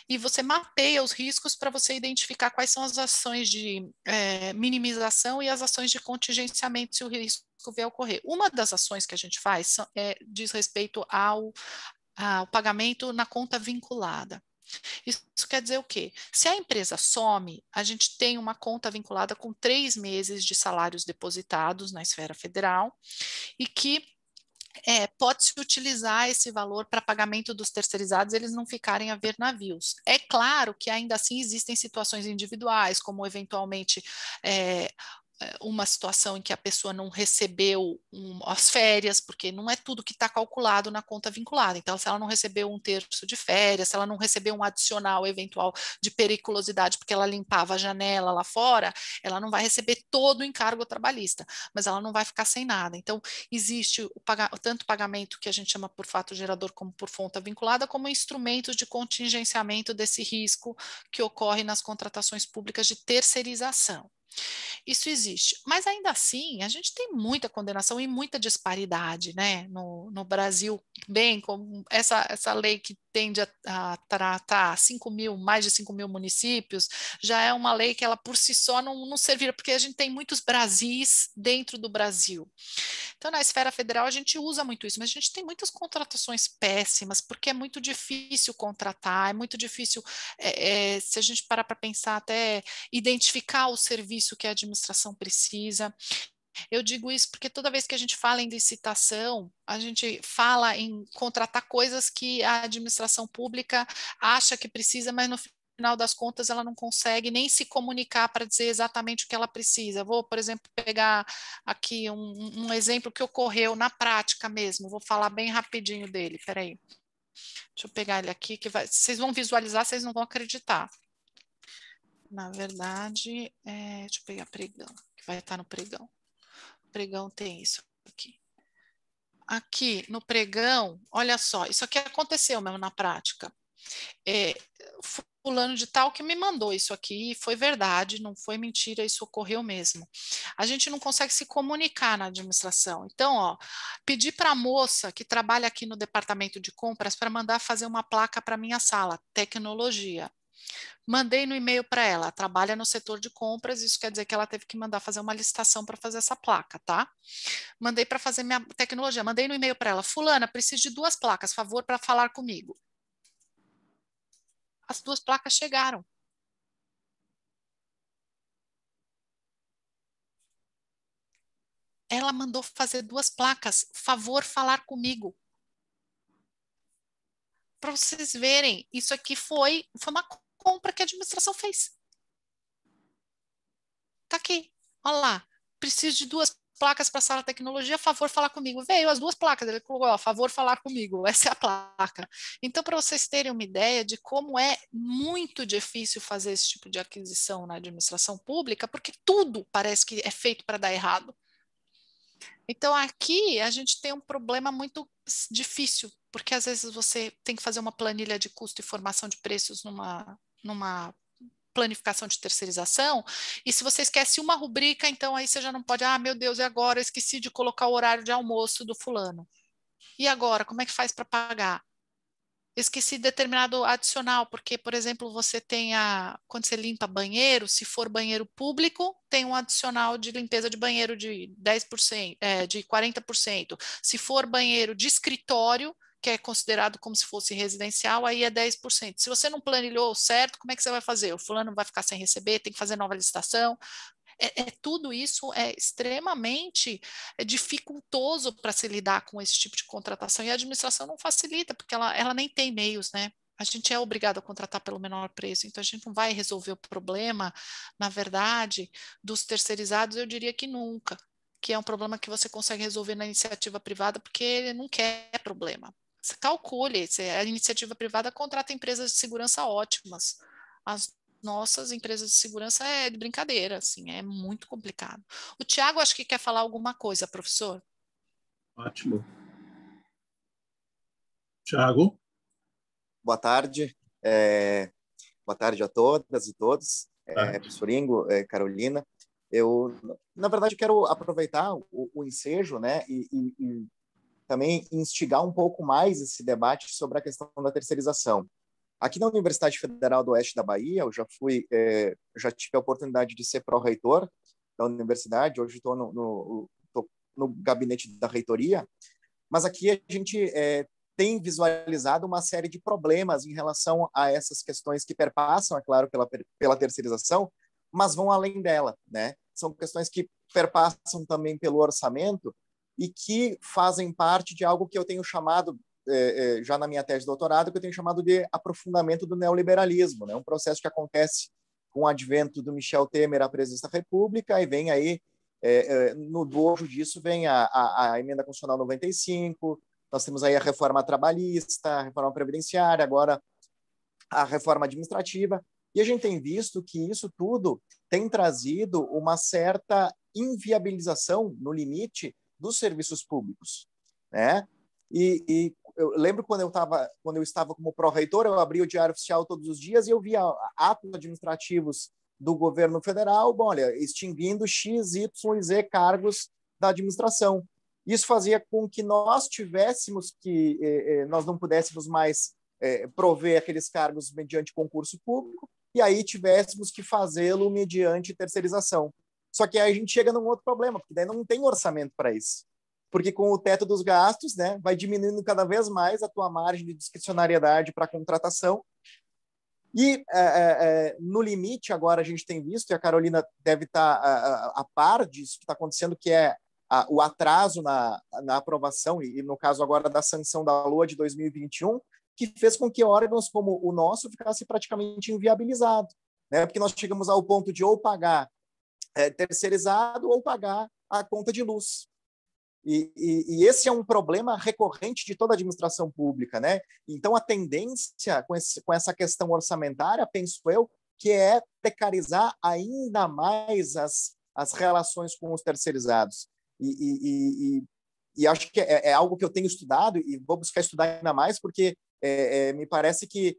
S2: e você mapeia os riscos para você identificar quais são as ações de é, minimização e as ações de contingenciamento se o risco vier ocorrer. Uma das ações que a gente faz é, diz respeito ao, ao pagamento na conta vinculada. Isso quer dizer o quê? Se a empresa some, a gente tem uma conta vinculada com três meses de salários depositados na esfera federal e que é, pode-se utilizar esse valor para pagamento dos terceirizados, eles não ficarem a ver navios. É claro que ainda assim existem situações individuais, como eventualmente é, eh, uma situação em que a pessoa não recebeu um, as férias, porque não é tudo que está calculado na conta vinculada. Então, se ela não recebeu um terço de férias, se ela não recebeu um adicional eventual de periculosidade, porque ela limpava a janela lá fora, ela não vai receber todo o encargo trabalhista, mas ela não vai ficar sem nada. Então, existe o paga tanto o pagamento que a gente chama por fato gerador como por fonte vinculada, como instrumentos de contingenciamento desse risco que ocorre nas contratações públicas de terceirização. Isso existe. Mas ainda assim, a gente tem muita condenação e muita disparidade né? no, no Brasil, bem com essa, essa lei que tende a, a tratar 5 mil, mais de 5 mil municípios, já é uma lei que ela por si só não, não serviria, porque a gente tem muitos Brasis dentro do Brasil. Então, na esfera federal, a gente usa muito isso, mas a gente tem muitas contratações péssimas, porque é muito difícil contratar, é muito difícil, é, é, se a gente parar para pensar, até identificar o serviço isso que a administração precisa. Eu digo isso porque toda vez que a gente fala em licitação, a gente fala em contratar coisas que a administração pública acha que precisa, mas no final das contas ela não consegue nem se comunicar para dizer exatamente o que ela precisa. Vou, por exemplo, pegar aqui um, um, exemplo que ocorreu na prática mesmo, vou falar bem rapidinho dele, peraí. Deixa eu pegar ele aqui, que vai, vocês vão visualizar, vocês não vão acreditar. Na verdade, é, deixa eu pegar pregão, que vai estar tá no pregão. O pregão tem isso aqui. Aqui no pregão, olha só, isso aqui aconteceu mesmo na prática. É, fulano de tal que me mandou isso aqui, foi verdade, não foi mentira, isso ocorreu mesmo. A gente não consegue se comunicar na administração. Então, ó, pedi para a moça que trabalha aqui no departamento de compras para mandar fazer uma placa para minha sala, tecnologia. Mandei no e-mail para ela, trabalha no setor de compras, isso quer dizer que ela teve que mandar fazer uma licitação para fazer essa placa, tá? Mandei para fazer minha tecnologia, mandei no e-mail para ela, fulana, preciso de duas placas, favor, para falar comigo. As duas placas chegaram. Ela mandou fazer duas placas, favor, falar comigo para vocês verem, isso aqui foi, foi uma compra que a administração fez. Tá aqui, olha lá, preciso de duas placas para a sala de tecnologia, favor falar comigo. Veio as duas placas, ele colocou, ó, favor falar comigo, essa é a placa. Então, para vocês terem uma ideia de como é muito difícil fazer esse tipo de aquisição na administração pública, porque tudo parece que é feito para dar errado. Então, aqui a gente tem um problema muito difícil, porque às vezes você tem que fazer uma planilha de custo e formação de preços numa numa planificação de terceirização, e se você esquece uma rubrica, então aí você já não pode, ah, meu Deus, e agora? Eu esqueci de colocar o horário de almoço do fulano. E agora, como é que faz para pagar? Esqueci determinado adicional, porque, por exemplo, você tem a. Quando você limpa banheiro, se for banheiro público, tem um adicional de limpeza de banheiro de 10%, é, de 40%. Se for banheiro de escritório, que é considerado como se fosse residencial, aí é 10%. Se você não planilhou certo, como é que você vai fazer? O fulano vai ficar sem receber, tem que fazer nova licitação, é, é, tudo isso é extremamente é, dificultoso para se lidar com esse tipo de contratação e a administração não facilita porque ela, ela nem tem meios, né? A gente é obrigado a contratar pelo menor preço, então a gente não vai resolver o problema, na verdade, dos terceirizados, eu diria que nunca, que é um problema que você consegue resolver na iniciativa privada porque ele não quer problema calcule, a iniciativa privada contrata empresas de segurança ótimas. As nossas empresas de segurança é de brincadeira, assim, é muito complicado. O Tiago acho que quer falar alguma coisa, professor.
S1: Ótimo. Tiago?
S3: Boa tarde. É, boa tarde a todas e todos. É, professor Ingo, é, Carolina. Eu, na verdade, quero aproveitar o, o ensejo né, e, e, também instigar um pouco mais esse debate sobre a questão da terceirização. Aqui na Universidade Federal do Oeste da Bahia, eu já fui, eh, já tive a oportunidade de ser pró-reitor da universidade, hoje estou no, no, no, gabinete da reitoria, mas aqui a gente eh, tem visualizado uma série de problemas em relação a essas questões que perpassam, é claro, pela, pela terceirização, mas vão além dela, né? São questões que perpassam também pelo orçamento, e que fazem parte de algo que eu tenho chamado é, é, já na minha tese de doutorado que eu tenho chamado de aprofundamento do neoliberalismo, né? Um processo que acontece com o advento do Michel Temer à presidência da República e vem aí é, é no bojo disso vem a, a, a, emenda constitucional 95, nós temos aí a reforma trabalhista, a reforma previdenciária, agora a reforma administrativa e a gente tem visto que isso tudo tem trazido uma certa inviabilização no limite dos serviços públicos, né? E, e eu lembro quando eu estava quando eu estava como pró-reitor, eu abria o Diário Oficial todos os dias e eu via atos administrativos do governo federal, bom, olha, extinguindo x, y e z cargos da administração. Isso fazia com que nós tivéssemos que eh, eh nós não pudéssemos mais eh, prover aqueles cargos mediante concurso público e aí tivéssemos que fazê-lo mediante terceirização. Só que aí a gente chega num outro problema, porque daí não tem orçamento para isso. Porque com o teto dos gastos, né, vai diminuindo cada vez mais a tua margem de discricionariedade para contratação. E é, é, é, no limite, agora a gente tem visto, e a Carolina deve estar tá, a, a, par disso que está acontecendo, que é a, o atraso na, na aprovação, e, e no caso agora da sanção da Lua de 2021, que fez com que órgãos como o nosso ficasse praticamente inviabilizado. Né? Porque nós chegamos ao ponto de ou pagar é, terceirizado ou pagar a conta de luz. E, e, e, esse é um problema recorrente de toda a administração pública, né? Então, a tendência com, esse, com essa questão orçamentária, penso eu, que é precarizar ainda mais as, as relações com os terceirizados. E, e acho que é, é, algo que eu tenho estudado e vou buscar estudar ainda mais, porque é, é, me parece que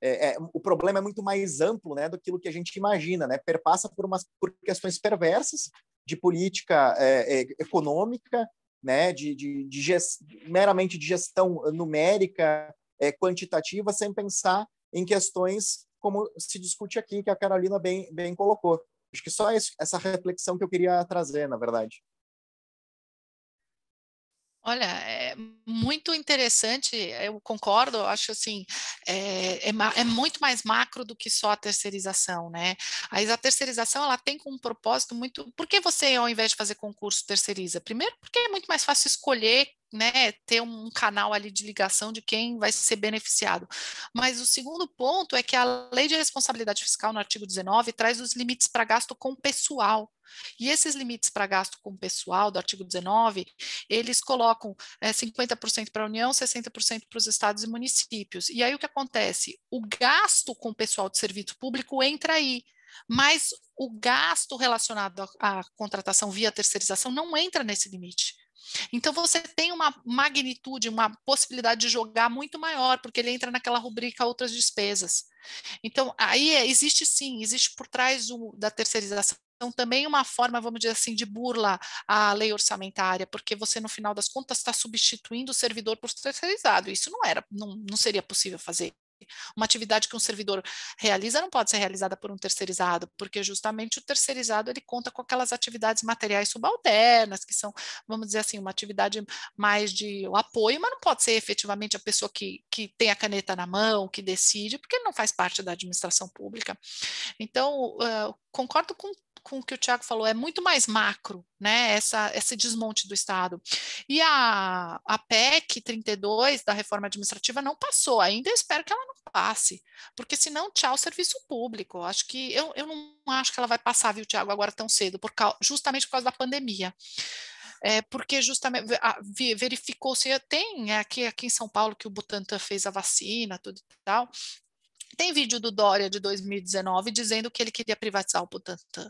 S3: é, é, o problema é muito mais amplo né, do que o que a gente imagina, né? perpassa por, umas, por questões perversas de política é, é econômica, né, de, de, de gest, meramente de gestão numérica, é, quantitativa, sem pensar em questões como se discute aqui, que a Carolina bem, bem colocou. Acho que só esse, essa reflexão que eu queria trazer, na verdade.
S2: Olha, é muito interessante, eu concordo, eu acho assim, eh, é, é, é, muito mais macro do que só a terceirização, né? Mas a terceirização, ela tem como propósito muito... Por que você, ao invés de fazer concurso, terceiriza? Primeiro, porque é muito mais fácil escolher né, ter um canal ali de ligação de quem vai ser beneficiado. Mas o segundo ponto é que a lei de responsabilidade fiscal, no artigo 19, traz os limites para gasto com pessoal. E esses limites para gasto com pessoal do artigo 19, eles colocam é, 50% para a União, 60% para os estados e municípios. E aí o que acontece? O gasto com pessoal de serviço público entra aí mas o gasto relacionado à, contratação via terceirização não entra nesse limite. Então você tem uma magnitude, uma possibilidade de jogar muito maior, porque ele entra naquela rubrica outras despesas. Então, aí é, existe sim, existe por trás o, da terceirização então, também uma forma, vamos dizer assim, de burla à lei orçamentária, porque você, no final das contas, está substituindo o servidor por terceirizado. Isso não era, não, não seria possível fazer uma atividade que um servidor realiza não pode ser realizada por um terceirizado, porque justamente o terceirizado ele conta com aquelas atividades materiais subalternas, que são, vamos dizer assim, uma atividade mais de apoio, mas não pode ser efetivamente a pessoa que, que tem a caneta na mão, que decide, porque não faz parte da administração pública. Então, uh, concordo com com o que o Tiago falou, é muito mais macro, né? Essa, esse desmonte do Estado. E a, a PEC 32 da reforma administrativa não passou, ainda eu espero que ela não passe, porque senão, tchau, serviço público. Acho que eu, eu não acho que ela vai passar, viu, Tiago, agora tão cedo, por causa, justamente por causa da pandemia. É, porque justamente verificou-se, tem né, aqui, aqui em São Paulo que o Butantan fez a vacina, tudo e tal, tem vídeo do Dória de 2019 dizendo que ele queria privatizar o Butantan.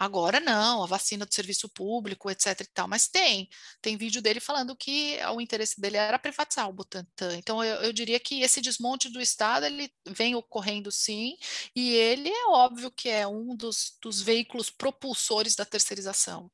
S2: Agora não, a vacina do serviço público, etc e tal, mas tem, tem vídeo dele falando que o interesse dele era privatizar o Butantan. Então eu, eu diria que esse desmonte do Estado, ele vem ocorrendo sim, e ele é óbvio que é um dos, dos veículos propulsores da terceirização.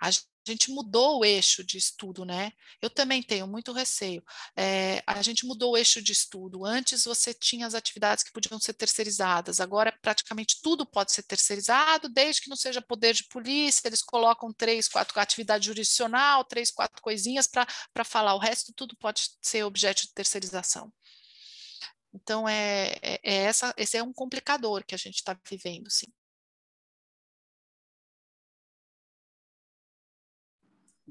S2: A a gente mudou o eixo de estudo, né? Eu também tenho muito receio. É, a gente mudou o eixo de estudo. Antes você tinha as atividades que podiam ser terceirizadas, agora praticamente tudo pode ser terceirizado, desde que não seja poder de polícia, eles colocam três, quatro atividades jurisdicional, três, quatro coisinhas para falar. O resto tudo pode ser objeto de terceirização. Então, é, é, é essa, esse é um complicador que a gente está vivendo, sim.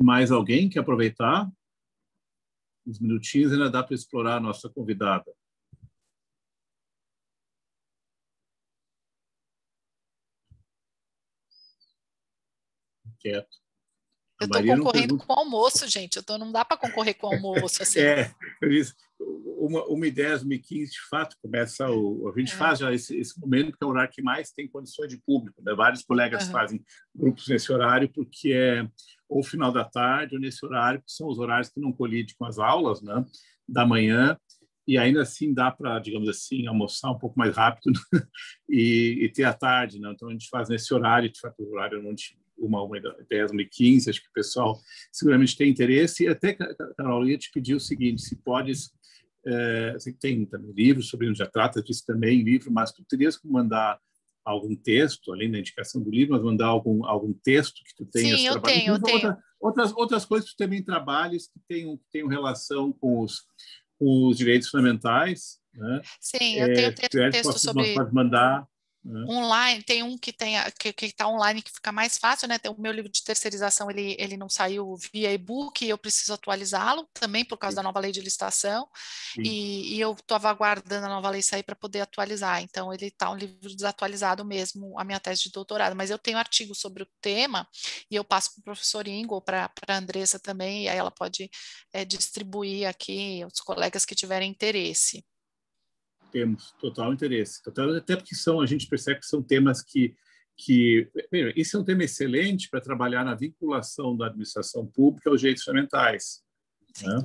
S1: Mais alguém quer aproveitar? Uns minutinhos ainda dá para explorar a nossa convidada. Quieto. Eu estou concorrendo pergunta... com
S2: o almoço, gente. Eu tô, não dá para concorrer com o almoço. Assim. é,
S1: eu disse, uma, uma e dez, uma e quinze, de fato, começa o... A gente é. faz já esse, esse, momento, que é o horário que mais tem condições de público. Né? Vários colegas uhum. fazem grupos nesse horário, porque é ou final da tarde ou nesse horário, que são os horários que não colidem com as aulas né? da manhã, e ainda assim dá para, digamos assim, almoçar um pouco mais rápido e, e, ter a tarde. Né? Então, a gente faz nesse horário, de fato, o horário é não te uma, uma até 2015, acho que o pessoal seguramente tem interesse. E até, Carol, eu ia te pedir o seguinte, se podes, é, tem também livro sobre, já trata disso também, livro, mas tu terias que mandar algum texto, além da indicação do livro, mas mandar algum, algum texto que tu tenhas Sim, eu tenho, eu tenho. Outras, outras coisas que tu também trabalhas que tenham, que tenham relação com os, com os direitos fundamentais, né? Sim, eu eh, tenho é, texto, texto pode, sobre... Pode mandar Uhum.
S2: Online, tem um que tem que, que tá online que fica mais fácil, né? Tem o meu livro de terceirização, ele, ele não saiu via e-book, eu preciso atualizá-lo também por causa Sim. da nova lei de licitação. E, e, eu estava aguardando a nova lei sair para poder atualizar. Então, ele está um livro desatualizado mesmo, a minha tese de doutorado. Mas eu tenho artigo sobre o tema e eu passo para o professor Ingo, para a Andressa também, e aí ela pode é, distribuir aqui os colegas que tiverem interesse.
S1: Temos total interesse, total, até porque são, a gente percebe que são temas que que primeiro, isso é um tema excelente para trabalhar na vinculação da administração pública aos direitos fundamentais. Né?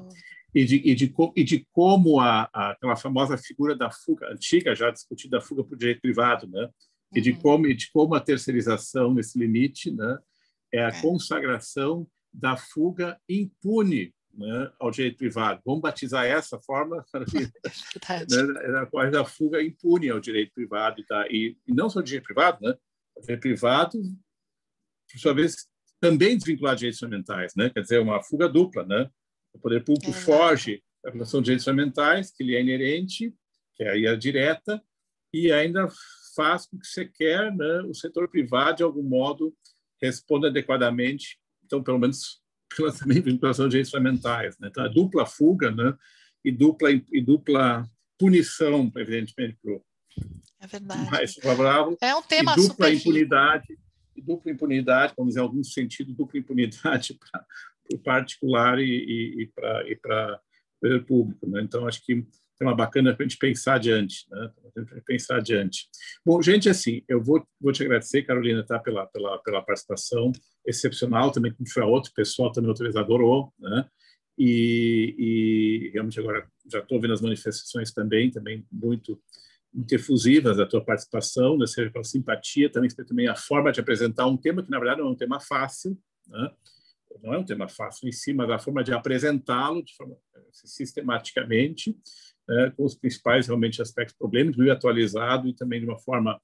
S1: E, de, e, de, e de como a, a, aquela famosa figura da fuga, antiga, já discutida, da fuga para o direito privado, né? e de uhum. como, e de como a terceirização nesse limite né? é a é. consagração da fuga impune né, ao direito privado. Vamos batizar essa forma né, na qual a fuga impune ao direito privado. E, tá, e, e não só o direito privado, né? o direito privado, por sua vez, também desvincular direitos fundamentais, Né? Quer dizer, uma fuga dupla. Né? O poder público é foge da relação de direitos fundamentais que lhe é inerente, que aí é a direta, e ainda faz com que você quer né, o setor privado, de algum modo, responda adequadamente. Então, pelo menos pela também vinculação de instrumentais, né? Então, a dupla fuga, né? E dupla e dupla punição, evidentemente, pro é verdade. mais favorável. É um tema e dupla impunidade, e dupla impunidade, vamos dizer, em algum sentido, dupla impunidade para o particular e, e, e para o público, né? Então, acho que tema bacana para a gente pensar adiante, né? pensar adiante. Bom, gente, assim, eu vou, vou te agradecer, Carolina, tá, pela, pela, pela participação excepcional, também como foi a outro pessoal, também outra vez adorou, né? E, e realmente agora já estou vendo as manifestações também, também muito muito efusivas da tua participação, né? seja pela simpatia, também também a forma de apresentar um tema que na verdade não é um tema fácil, né? não é um tema fácil em si, mas a forma de apresentá-lo de forma eh, sistematicamente é, com os principais realmente aspectos problemas e atualizado e também de uma forma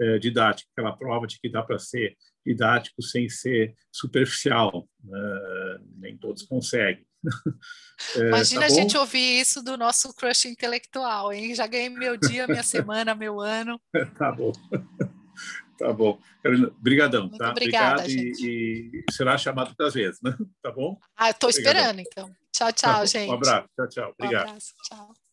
S1: é, didática, aquela prova de que dá para ser didático sem ser superficial, uh, nem todos conseguem. é, Imagina tá a gente
S2: ouvir isso do nosso crush intelectual, hein? Já ganhei meu dia, minha semana, meu ano.
S1: tá bom. Tá bom. Carolina, brigadão, Muito tá? Obrigada, Obrigado e, e, será chamado outras vezes, né? Tá bom? Ah, eu tô esperando, então. Tchau, tá tchau, tá gente. Um abraço. Tchau, tchau. Obrigado. Um abraço,
S2: tchau.